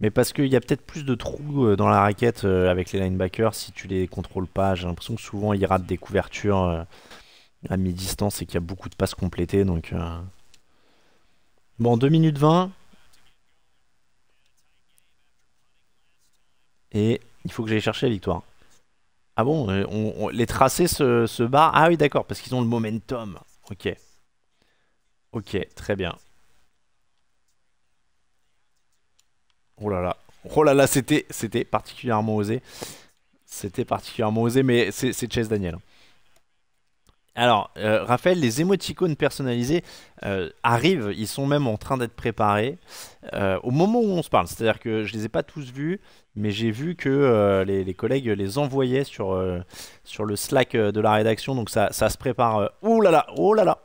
Mais parce qu'il y a peut-être plus de trous dans la raquette avec les linebackers si tu les contrôles pas. J'ai l'impression que souvent, ils ratent des couvertures à mi-distance et qu'il y a beaucoup de passes complétées. Donc, euh. Bon, 2 minutes 20. Et il faut que j'aille chercher la victoire. Ah bon euh, on, Les tracés ce se barrent Ah oui, d'accord, parce qu'ils ont le momentum. Ok. Ok, très bien. Oh là là. Oh là là, c'était particulièrement osé. C'était particulièrement osé, mais c'est Chase Daniel. Alors, euh, Raphaël, les émoticônes personnalisés euh, arrivent, ils sont même en train d'être préparés euh, au moment où on se parle. C'est-à-dire que je ne les ai pas tous vus, mais j'ai vu que les, collègues les envoyaient sur, sur le Slack de la rédaction, donc ça, ça se prépare. oh là là, oh là là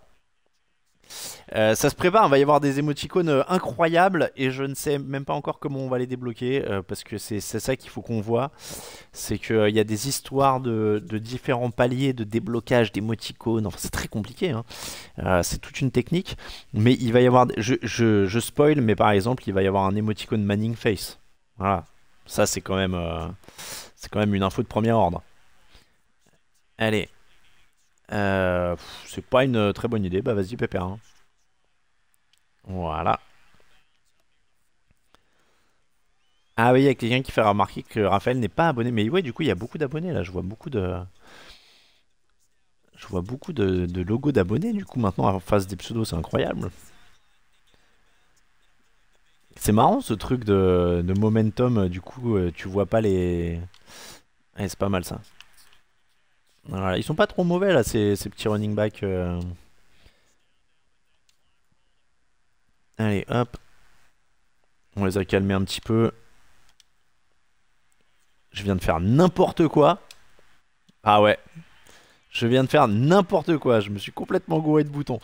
euh, ça se prépare, il va y avoir des émoticônes euh, incroyables et je ne sais même pas encore comment on va les débloquer euh, parce que c'est ça qu'il faut qu'on voit. C'est qu'il y a des histoires de, de différents paliers de déblocage d'émoticônes. Enfin, c'est très compliqué, hein. c'est toute une technique. Mais il va y avoir. Je, je, je, spoil, mais par exemple, il va y avoir un émoticône Manning Face. Voilà. Ça, c'est quand même. c'est quand même une info de premier ordre. Allez. c'est pas une très bonne idée. Bah, vas-y, Pépère. Hein. Voilà. Ah oui, il y a quelqu'un qui fait remarquer que Raphaël n'est pas abonné. Mais ouais, du coup, il y a beaucoup d'abonnés là. Je vois beaucoup de. Je vois beaucoup de, logos d'abonnés du coup maintenant en face des pseudos, c'est incroyable. C'est marrant ce truc de, momentum, du coup euh, tu vois pas les. c'est pas mal ça. Voilà, ils sont pas trop mauvais là ces, petits running backs. Euh. Allez, hop. On les a calmés un petit peu. Je viens de faire n'importe quoi. Ah ouais. Je viens de faire n'importe quoi. Je me suis complètement gouré de boutons.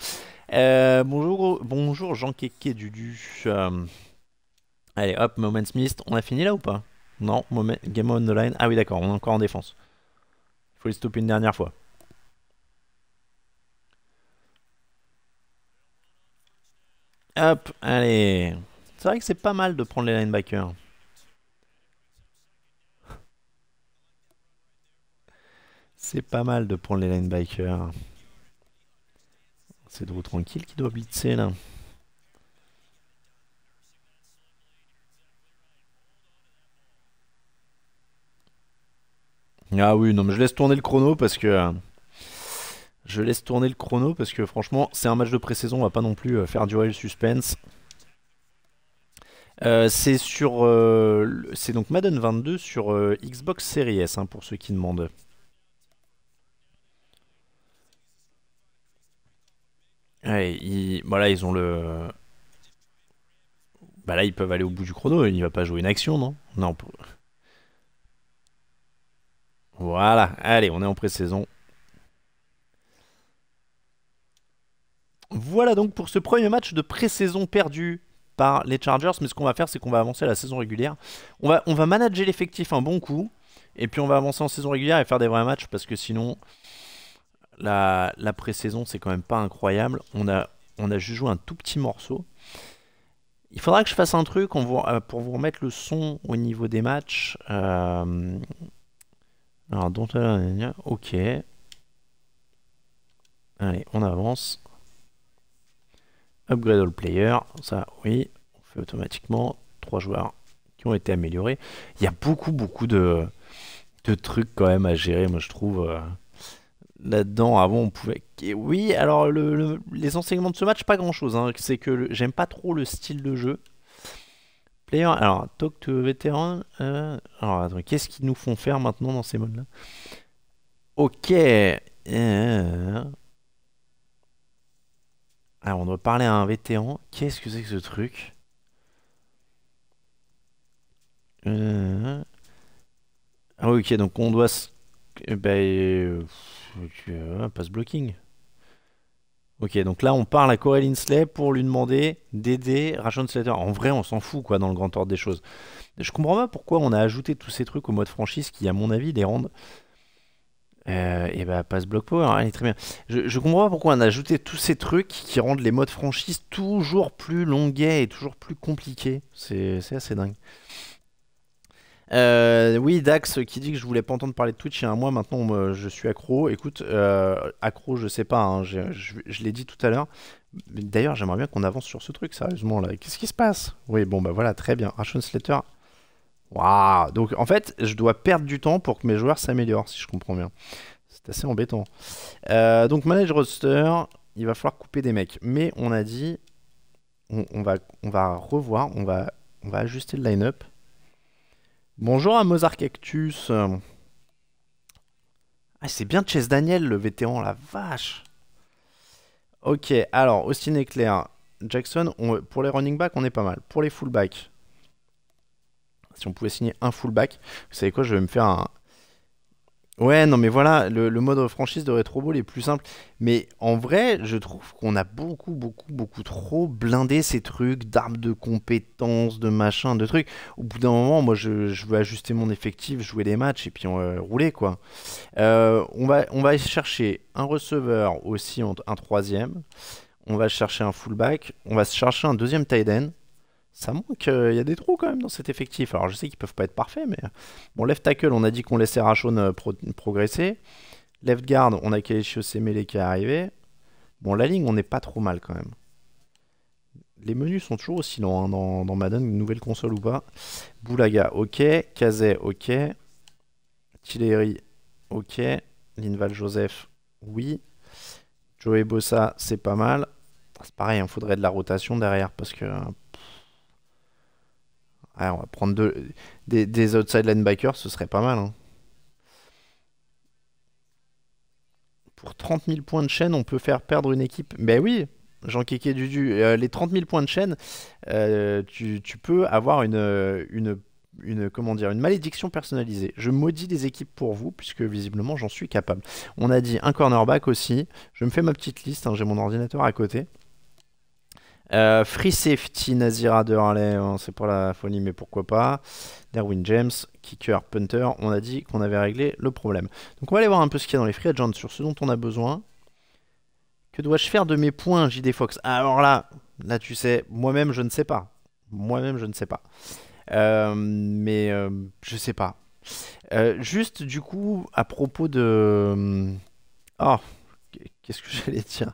Euh, bonjour, bonjour Jean Kéké Dudu. Euh, allez, hop, Moment mist On a fini là ou pas Non, moment, Game on the line. Ah oui, d'accord, on est encore en défense. Il faut les stopper une dernière fois. Hop, allez. C'est vrai que c'est pas mal de prendre les linebackers. C'est pas mal de prendre les linebackers. C'est de tranquille qui doit blitzer là. Ah oui, non mais je laisse tourner le chrono parce que euh, je laisse tourner le chrono parce que franchement, c'est un match de pré-saison, on va pas non plus euh, faire durer le suspense. Euh, c'est sur, euh, c'est donc Madden 22 sur Xbox Series S hein, pour ceux qui demandent. ils, voilà, bah ils ont le. Bah là, ils peuvent aller au bout du chrono. Il va pas jouer une action, non Non. Voilà. Allez, on est en pré-saison. Voilà donc pour ce premier match de pré-saison perdu par les Chargers. Mais ce qu'on va faire, c'est qu'on va avancer à la saison régulière. On va, on va manager l'effectif un bon coup. Et puis on va avancer en saison régulière et faire des vrais matchs parce que sinon, la, la pré-saison, c'est quand même pas incroyable. On a, on a juste joué un tout petit morceau. Il faudra que je fasse un truc euh, pour vous remettre le son au niveau des matchs. Euh, alors, euh, ok. Allez, on avance. Upgrade all player, ça oui, on fait automatiquement trois joueurs qui ont été améliorés. Il y a beaucoup beaucoup de, de trucs quand même à gérer, moi je trouve. Euh, là-dedans, avant ah on pouvait. Oui, alors les enseignements de ce match, pas grand chose. Hein. C'est que j'aime pas trop le style de jeu. Player, alors talk to veteran. Euh, alors qu'est-ce qu'ils nous font faire maintenant dans ces modes là Ok. Euh, alors, on doit parler à un vétéran. Qu'est-ce que c'est que ce truc Ah ok, donc on doit... Eh ben, euh, ah, passe blocking. Ok, donc là on parle à Coraline Slay pour lui demander d'aider Ration Slater. En vrai, on s'en fout quoi dans le grand ordre des choses. Je comprends pas pourquoi on a ajouté tous ces trucs au mode franchise qui, à mon avis, les rendent euh, et bah passe Block power, ah, est très bien. Je, comprends pas pourquoi on a ajouté tous ces trucs qui rendent les modes franchise toujours plus longuets et toujours plus compliqués. C'est assez dingue. Euh, oui, Dax qui dit que je voulais pas entendre parler de Twitch il y a un mois, maintenant je suis accro. Écoute, euh, accro, je sais pas, hein, je, l'ai dit tout à l'heure. D'ailleurs, j'aimerais bien qu'on avance sur ce truc, sérieusement là. Qu'est-ce qui se passe Oui, bon bah voilà, très bien. Ration Slater Waouh Donc en fait, je dois perdre du temps pour que mes joueurs s'améliorent, si je comprends bien. C'est assez embêtant. Euh, donc manage roster, il va falloir couper des mecs. Mais on a dit, on, va, on va revoir, on va, on va ajuster le line-up. Bonjour à Mozart Cactus. Ah, c'est bien chez Daniel, le vétéran, la vache. Ok, alors, Austin Eclair, Jackson, pour les running back, on est pas mal. Pour les fullbacks si on pouvait signer un fullback, vous savez quoi, je vais me faire un. Ouais, non, mais voilà, le, mode franchise de Retro est plus simple. Mais en vrai, je trouve qu'on a beaucoup, beaucoup, beaucoup trop blindé ces trucs d'armes de compétences, de machin, de trucs. Au bout d'un moment, moi, je, je, veux ajuster mon effectif, jouer les matchs et puis on, euh, rouler, quoi. Euh, on, va, on va chercher un receveur aussi, un troisième. On va chercher un fullback. On va chercher un deuxième tight end ça manque. Il euh, y a des trous quand même dans cet effectif. Alors je sais qu'ils peuvent pas être parfaits, mais euh, bon, left tackle, on a dit qu'on laissait Rachon euh, progresser. Left guard, on a Kelechi Semele qui est arrivé. Bon, la ligne, on n'est pas trop mal quand même. Les menus sont toujours aussi longs, hein, dans, dans Madden, nouvelle console ou pas. Boulaga, ok. Kazé, ok. Tilleri, ok. Linval Joseph, oui. Joey Bossa, c'est pas mal. C'est pareil, il hein, faudrait de la rotation derrière parce que ah, on va prendre deux... des, outside linebackers, ce serait pas mal. Hein. Pour 30 000 points de chaîne, on peut faire perdre une équipe. Ben oui, jean kéké Dudu, euh, les 30 000 points de chaîne, euh, tu, peux avoir une, euh, une, une, comment dire, une malédiction personnalisée. Je maudis des équipes pour vous, puisque visiblement j'en suis capable. On a dit un cornerback aussi. Je me fais ma petite liste, hein, j'ai mon ordinateur à côté. Euh, free Safety, Nazira de Harley, hein, c'est pour la folie, mais pourquoi pas. Derwin James, Kicker, Punter, on a dit qu'on avait réglé le problème. Donc on va aller voir un peu ce qu'il y a dans les free agents, sur ce dont on a besoin. Que dois-je faire de mes points, JD Fox Alors là, là tu sais, moi-même je ne sais pas. Moi-même je ne sais pas. Euh, mais euh, je sais pas. juste du coup, à propos de... Oh, qu'est-ce que j'allais dire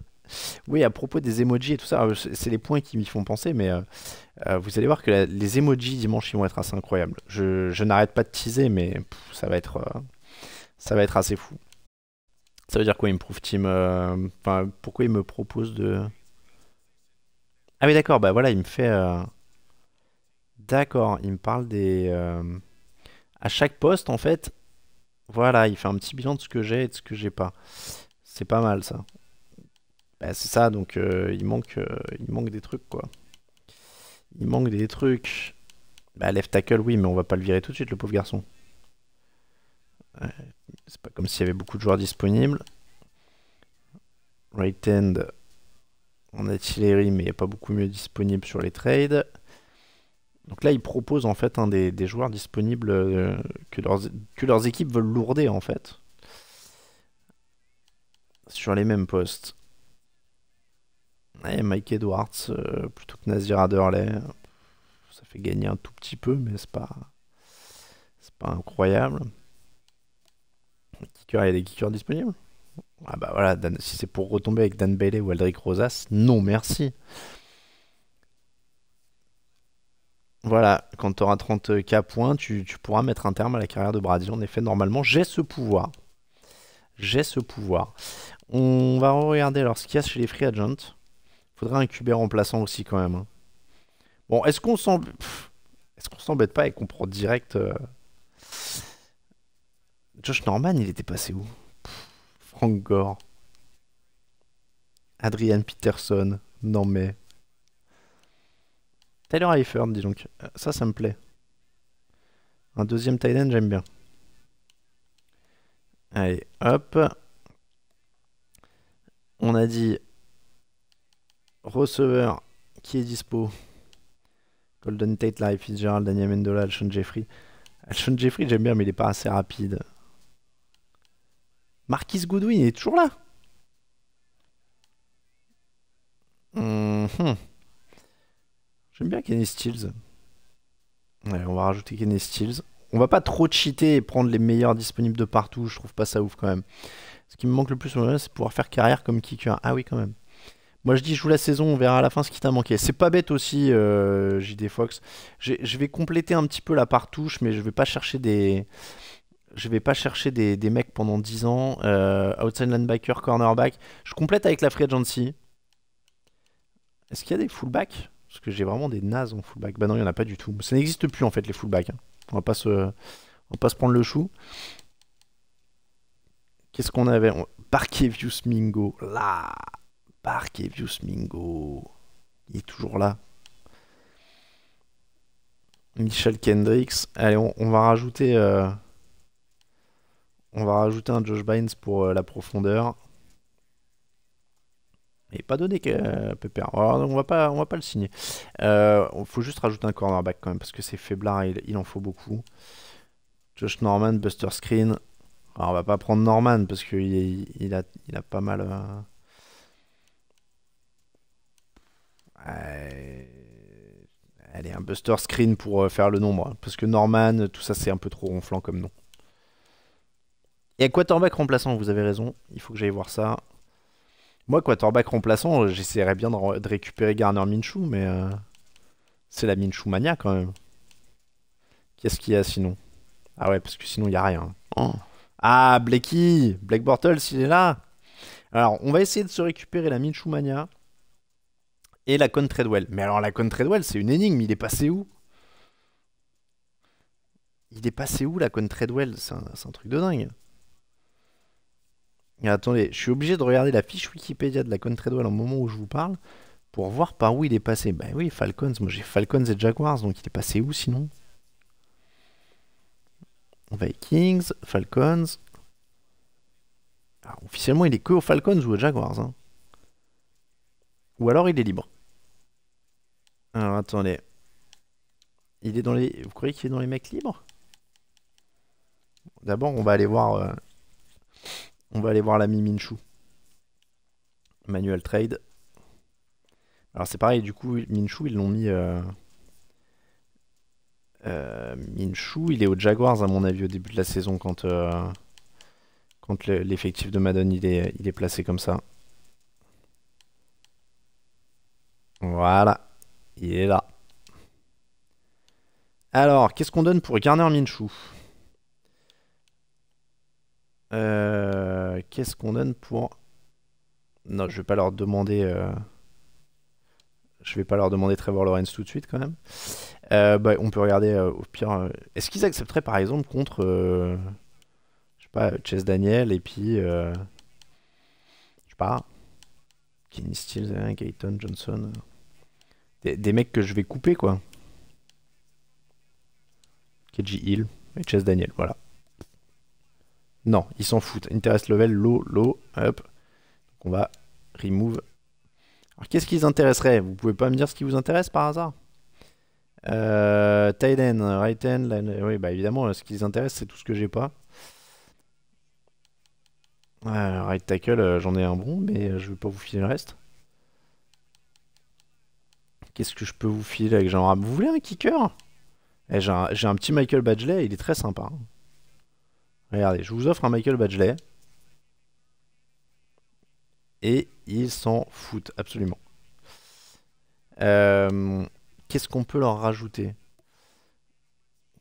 oui, à propos des emojis et tout ça, c'est les points qui m'y font penser, mais euh, euh, vous allez voir que les emojis dimanche, ils vont être assez incroyables. Je, n'arrête pas de teaser, mais ça, va être, euh, ça va être assez fou. Ça veut dire quoi, Improve Team pourquoi il me propose de... Ah oui, d'accord, bah voilà, il me fait... D'accord, il me parle des... À chaque poste, en fait, voilà, il fait un petit bilan de ce que j'ai et de ce que j'ai pas. C'est pas mal ça. Bah, c'est ça, donc euh, il, manque, euh, il manque des trucs, quoi. Il manque des trucs. Bah, left tackle, oui, mais on va pas le virer tout de suite, le pauvre garçon. c'est pas comme s'il y avait beaucoup de joueurs disponibles. Right end, en artillerie, mais il n'y a pas beaucoup mieux disponible sur les trades. Donc là, ils proposent en fait un hein, des, joueurs disponibles euh, que, que leurs équipes veulent lourder en fait. Sur les mêmes postes. Mike Edwards euh, plutôt que Nazir Adderley. Ça fait gagner un tout petit peu, mais c'est pas, c'est pas incroyable. Kicker, il y a des kickers disponibles Ah bah voilà, si c'est pour retomber avec Dan Bailey ou Aldric Rosas, non merci. Voilà, quand tu auras 30k points, tu, tu, pourras mettre un terme à la carrière de Brady. En effet, normalement, j'ai ce pouvoir. J'ai ce pouvoir. On va regarder alors ce qu'il y a chez les free agents faudrait un QB remplaçant aussi quand même. Hein. Bon, est-ce qu'on s'embête... s'embête pas et qu'on prend direct... Euh, Josh Norman, il était passé où Frank Gore. Adrian Peterson. Non mais... Tyler Eifert, dis donc. Euh, ça, ça me plaît. Un deuxième tight end, j'aime bien. Allez, hop. On a dit receveur qui est dispo. Golden Tate, Larry Fitzgerald, Daniel Mendola, Alshon Jeffrey. Alshon Jeffrey, j'aime bien, mais il n'est pas assez rapide. Marquis Goodwin, il est toujours là. Mhm. J'aime bien Kenny Stills. on va rajouter Kenny Stills. On va pas trop cheater et prendre les meilleurs disponibles de partout. Je trouve pas ça ouf quand même. Ce qui me manque le plus, c'est pouvoir faire carrière comme kicker. Ah oui, quand même. Moi, je dis, joue la saison, on verra à la fin ce qui t'a manqué. C'est pas bête aussi, euh, JD Fox. Je vais compléter un petit peu la partouche, mais je vais pas chercher des. Je vais pas chercher des, mecs pendant 10 ans. Euh, outside linebacker, cornerback. Je complète avec la free agency. Est-ce qu'il y a des fullbacks Parce que j'ai vraiment des nazes en fullback. Bah non, il n'y en a pas du tout. Ça n'existe plus en fait, les fullbacks. Hein. On va pas se, va pas se prendre le chou. Qu'est-ce qu'on avait Parquet views Mingo. Là Views Mingo. Il est toujours là. Michel Kendricks. Allez, on, va rajouter. Euh, on va rajouter un Josh Bynes pour euh, la profondeur. Et pas donné que euh, oh, on va pas, on va pas le signer. Il faut juste rajouter un cornerback quand même parce que c'est faiblard, il, il en faut beaucoup. Josh Norman, Buster Screen. Alors, on va pas prendre Norman parce qu'il il a, il a pas mal. Allez, euh, un Buster Screen pour euh, faire le nombre. Hein, parce que Norman, euh, tout ça, c'est un peu trop ronflant comme nom. Et y a quarterback remplaçant, vous avez raison. Il faut que j'aille voir ça. Moi, quarterback remplaçant, j'essaierais bien de, récupérer Garner Minshew, mais c'est la Minshew mania quand même. Qu'est-ce qu'il y a sinon Ah ouais, parce que sinon, il n'y a rien. Oh. Ah, Blakey Blake Bortles, il est là Alors, on va essayer de se récupérer la Minshew mania et la con tradewell Mais alors la con tradewell c'est une énigme, il est passé où Il est passé où la con tradewell C'est un, truc de dingue. attendez, je suis obligé de regarder la fiche Wikipédia de la con tradewell au moment où je vous parle pour voir par où il est passé. ben oui, Falcons, moi j'ai Falcons et Jaguars, donc il est passé où sinon Vikings, Falcons. Ah, officiellement, il est que aux Falcons ou aux Jaguars. Hein. Ou alors il est libre. Alors attendez. Il est dans les. Vous croyez qu'il est dans les mecs libres D'abord, on va aller voir. Euh, on va aller voir la Minshu Manuel trade. Alors c'est pareil, du coup, Minshu ils l'ont mis. Euh, euh, Minshu il est au Jaguars, à mon avis, au début de la saison, quand, quand l'effectif de Madden il est, il est placé comme ça. Voilà. Il est là. Alors, qu'est-ce qu'on donne pour Garner Minshew euh, Qu'est-ce qu'on donne pour... Non, je vais pas leur demander... Euh, je vais pas leur demander Trevor Lawrence tout de suite quand même. Euh, bah, on peut regarder au pire... Est-ce qu'ils accepteraient par exemple contre... Je sais pas, Chase Daniel et puis... Je sais pas... Kenny Steele, Gayton Johnson des, mecs que je vais couper, quoi. KG Hill et Chess Daniel, voilà. Non, ils s'en foutent. Interest level, low, low, up. on va remove. Alors qu'est-ce qui les intéresserait Vous pouvez pas me dire ce qui vous intéresse par hasard euh, Tight right end, oui, bah évidemment, ce qui les intéresse, c'est tout ce que j'ai pas. Euh, right tackle, euh, j'en ai un bon, mais euh, je vais pas vous filer le reste. Qu'est-ce que je peux vous filer avec genre Vous voulez un kicker eh, J'ai un, petit Michael Badgley, il est très sympa. Regardez, je vous offre un Michael Badgley. Et ils s'en foutent, absolument. Euh, qu'est-ce qu'on peut leur rajouter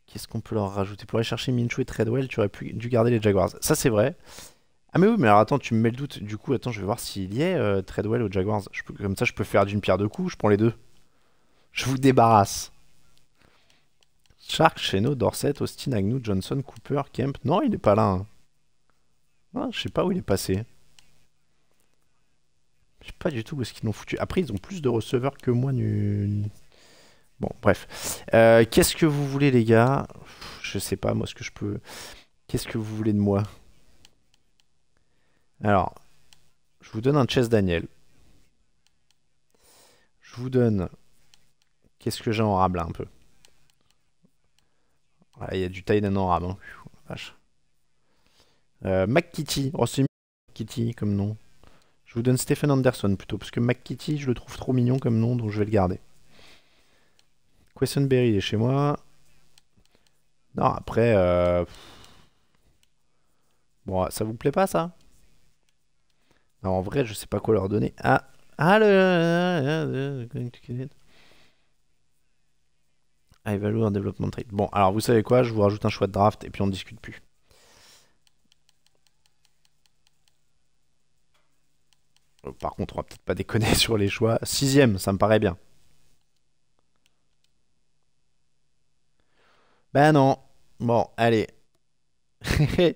Qu'est-ce qu'on peut leur rajouter Pour aller chercher Minchu et Treadwell, tu aurais pu, dû garder les Jaguars. Ça, c'est vrai. Ah mais oui, mais alors attends, tu me mets le doute. Du coup, attends, je vais voir s'il y est, euh, Treadwell ou Jaguars. comme ça, je peux faire d'une pierre deux coups, je prends les deux. Je vous débarrasse. Shark, Cheno, Dorset, Austin, Agnew, Johnson, Cooper, Kemp. Non, il n'est pas là. Hein. Ah, je ne sais pas où il est passé. Je sais pas du tout où est-ce qu'ils l'ont foutu. Après, ils ont plus de receveurs que moi. Bon, bref. Euh, qu'est-ce que vous voulez, les gars Je ne sais pas, moi, ce que je peux... Qu'est-ce que vous voulez de moi Alors, je vous donne un Chess Daniel. Je vous donne Qu'est-ce que j'ai en rab là un peu Il y a du Tiden en rab. Vache. McKitty. Oh, c'est comme nom. Je vous donne Stephen Anderson plutôt, parce que McKitty, je le trouve trop mignon comme nom, donc je vais le garder. Questionberry il est chez moi. Non, après... Bon, ça vous plaît pas, ça Non, en vrai, je sais pas quoi leur donner. Ah Ah, le... I value en développement trade. Bon, alors vous savez quoi, je vous rajoute un choix de draft et puis on discute plus. Euh, par contre, on va peut-être pas déconner sur les choix. Sixième, ça me paraît bien. Ben non. Bon, allez.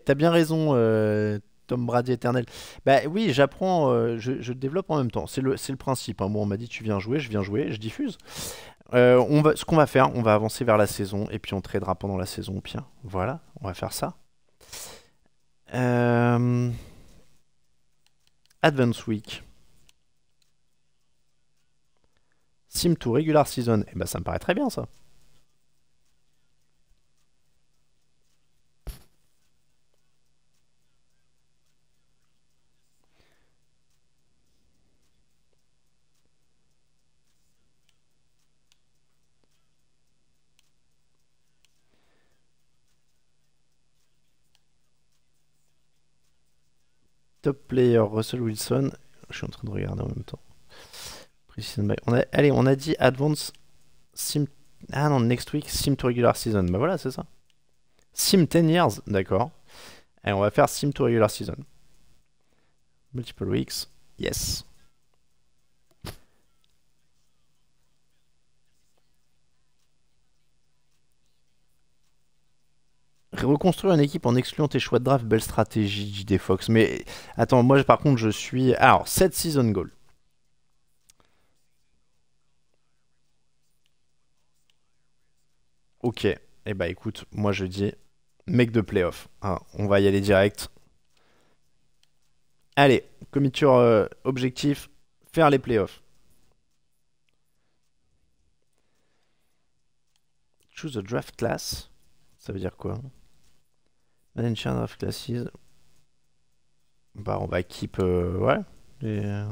T'as bien raison, euh, Tom Brady éternel. Bah oui, j'apprends, euh, je, développe en même temps. C'est le, le, principe. Hein. on m'a dit tu viens jouer, je viens jouer, je diffuse. Euh, on va, ce qu'on va faire, on va avancer vers la saison et puis on tradera pendant la saison. Bien, voilà, on va faire ça. Euh, Advance Week. Sim to Regular Season. Et eh ben, ça me paraît très bien ça. Top player Russell Wilson. Je suis en train de regarder en même temps. On a, allez, on a dit Advance Sim. Ah non, next week, Sim to Regular Season. Bah voilà, c'est ça. Sim 10 years, d'accord. Et on va faire Sim to Regular Season. Multiple weeks, yes. reconstruire une équipe en excluant tes choix de draft, belle stratégie, JD Fox. Mais attends, moi par contre, je suis. Alors, cette season goal. Ok, et eh bah ben, écoute, moi je dis mec de playoff. Hein, on va y aller direct. Allez, commiture euh, objectif, faire les playoffs. Choose a draft class. Ça veut dire quoi Ancient of classes. Bah on va keep... Euh, ouais. Euh,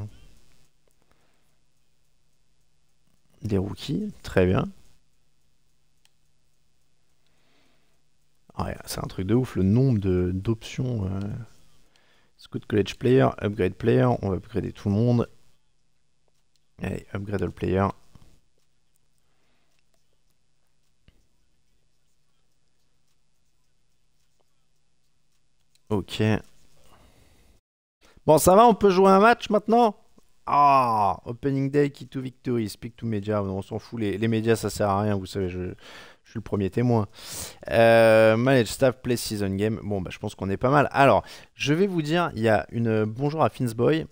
des rookies, très bien. c'est un truc de ouf, le nombre d'options. Scoot euh, Scout College Player, Upgrade Player, on va upgrader tout le monde. Allez, Upgrade All Player. Ok. Bon, ça va, on peut jouer un match maintenant Ah Opening day, key to victory, speak to media. On s'en fout, les, médias, ça sert à rien, vous savez, je, suis le premier témoin. Euh, manage staff, play season game. Bon, bah, je pense qu'on est pas mal. Alors, je vais vous dire, il y a une. Bonjour à Finsboy.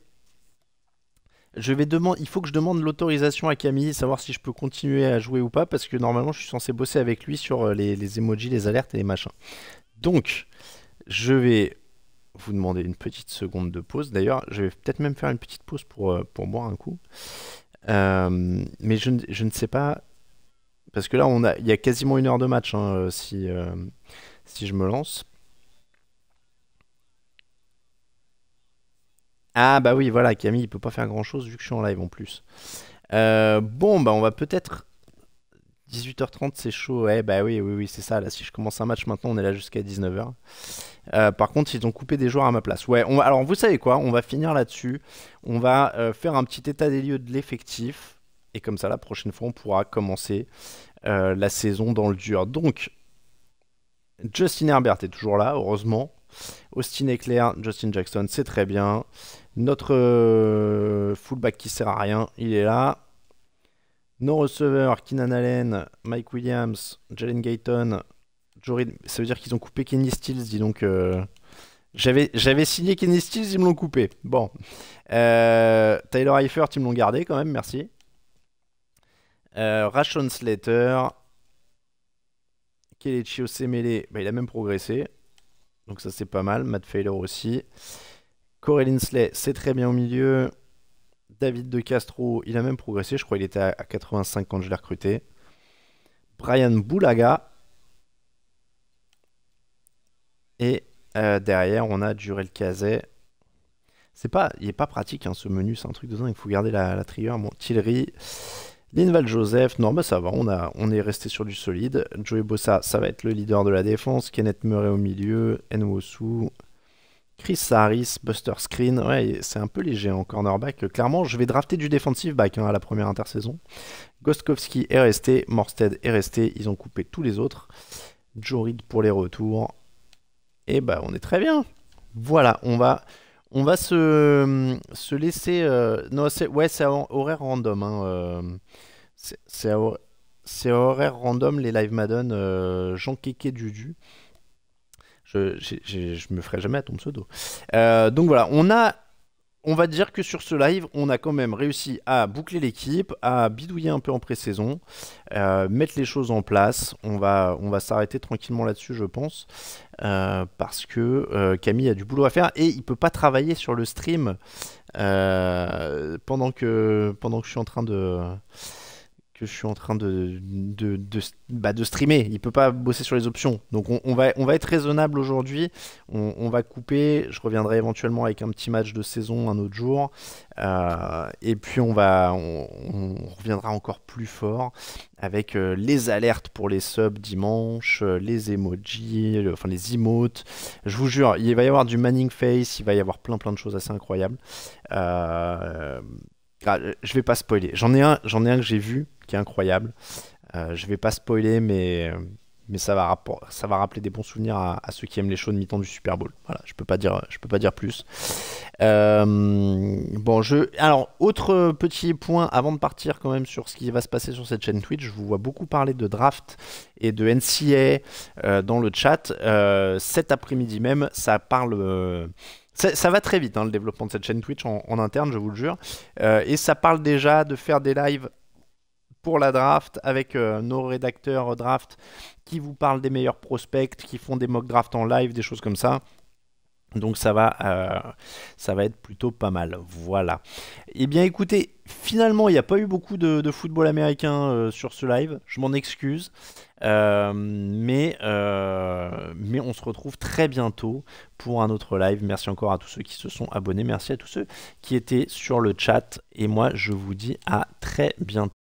Je vais demander, il faut que je demande l'autorisation à Camille, savoir si je peux continuer à jouer ou pas, parce que normalement je suis censé bosser avec lui sur euh, les emojis, les alertes et les machins. Donc, je vais vous demander une petite seconde de pause. D'ailleurs, je vais peut-être même faire une petite pause pour, euh, pour boire un coup. Euh, mais je, ne sais pas. Parce que là, on a, il y a quasiment une heure de match hein, euh, si, si je me lance. Ah bah oui, voilà, Camille, il peut pas faire grand-chose vu que je suis en live en plus. bon, bah on va peut-être 18h30, c'est chaud. eh bah oui, oui, oui, c'est ça. Là, si je commence un match maintenant, on est là jusqu'à 19h. Euh, par contre, ils ont coupé des joueurs à ma place. Ouais, on alors vous savez quoi On va finir là-dessus. On va euh, faire un petit état des lieux de l'effectif. Et comme ça, la prochaine fois, on pourra commencer euh, la saison dans le dur. Donc, Justin Herbert est toujours là, heureusement. Austin Eclair, Justin Jackson, c'est très bien. Notre fullback qui sert à rien, il est là. Nos receiver Keenan Allen, Mike Williams, Jalen Gayton, Jory... ça veut dire qu'ils ont coupé Kenny Stills, dis donc. Euh, j'avais, signé Kenny Stills, ils me l'ont coupé. Bon. Euh, Tyler Eifert, ils me l'ont gardé quand même, merci. Euh, Rashon Slater. Kelechi Osemele, bah, il a même progressé. Donc ça, c'est pas mal. Matt Failer aussi. Corey Linsley, c'est très bien au milieu. David De Castro, il a même progressé. Je crois qu'il était à 85 quand je l'ai recruté. Brian Boulaga. Et euh, derrière, on a Jurel Cazet. C'est pas, il est pas pratique hein, ce menu, c'est un truc de dingue. Il faut garder la, la trieur. Bon, Tillery, Linval Joseph. Non, bah, ça va, on, a, on est resté sur du solide. Joey Bossa, ça va être le leader de la défense. Kenneth Murray au milieu. Nwosu. Chris Harris, Buster Screen, c'est un peu léger en cornerback. Clairement, je vais drafter du defensive back hein, à la première intersaison. Gostkowski est resté, Morstead est resté, ils ont coupé tous les autres. Jorid pour les retours. Et eh bah, ben, on est très bien. Voilà, on va, on va se, laisser. Euh, non, c'est ouais, c'est horaire random. Hein, euh, c'est horaire random les live Madden. Euh, Jean Kéké Dudu. Je, me ferai jamais à ton pseudo. Euh, donc voilà, on a. On va dire que sur ce live, on a quand même réussi à boucler l'équipe, à bidouiller un peu en pré-saison, euh, mettre les choses en place. On va, on va s'arrêter tranquillement là-dessus, je pense, euh, parce que Camille a du boulot à faire et il peut pas travailler sur le stream pendant que pendant que je suis en train de que je suis en train de, de, bah, streamer. Il ne peut pas bosser sur les options. Donc on, va, on va être raisonnable aujourd'hui. On, va couper. Je reviendrai éventuellement avec un petit match de saison un autre jour. Euh, et puis on, va, on, reviendra encore plus fort avec euh, les alertes pour les subs dimanche, euh, les emojis, enfin les emotes. Je vous jure, il va y avoir du Manning Face, il va y avoir plein plein de choses assez incroyables je vais pas spoiler. J'en ai un, j'en ai un que j'ai vu qui est incroyable. je euh, je vais pas spoiler, mais mais ça va, ça va rappeler des bons souvenirs à, ceux qui aiment les shows de mi-temps du Super Bowl. Voilà, je peux pas dire, je peux pas dire plus. Euh, bon, alors autre petit point avant de partir quand même sur ce qui va se passer sur cette chaîne Twitch. Je vous vois beaucoup parler de draft et de NCA euh, dans le chat. cet après-midi même, ça parle ça, va très vite, hein, le développement de cette chaîne Twitch en, interne, je vous le jure. Euh, et ça parle déjà de faire des lives pour la draft avec euh, nos rédacteurs draft qui vous parlent des meilleurs prospects, qui font des mock drafts en live, des choses comme ça. Donc ça va, euh, ça va être plutôt pas mal. Voilà. Eh bien écoutez, finalement il n'y a pas eu beaucoup de, football américain sur ce live. Je m'en excuse. Euh, mais, euh, mais on se retrouve très bientôt pour un autre live. Merci encore à tous ceux qui se sont abonnés. Merci à tous ceux qui étaient sur le chat. Et moi, je vous dis à très bientôt.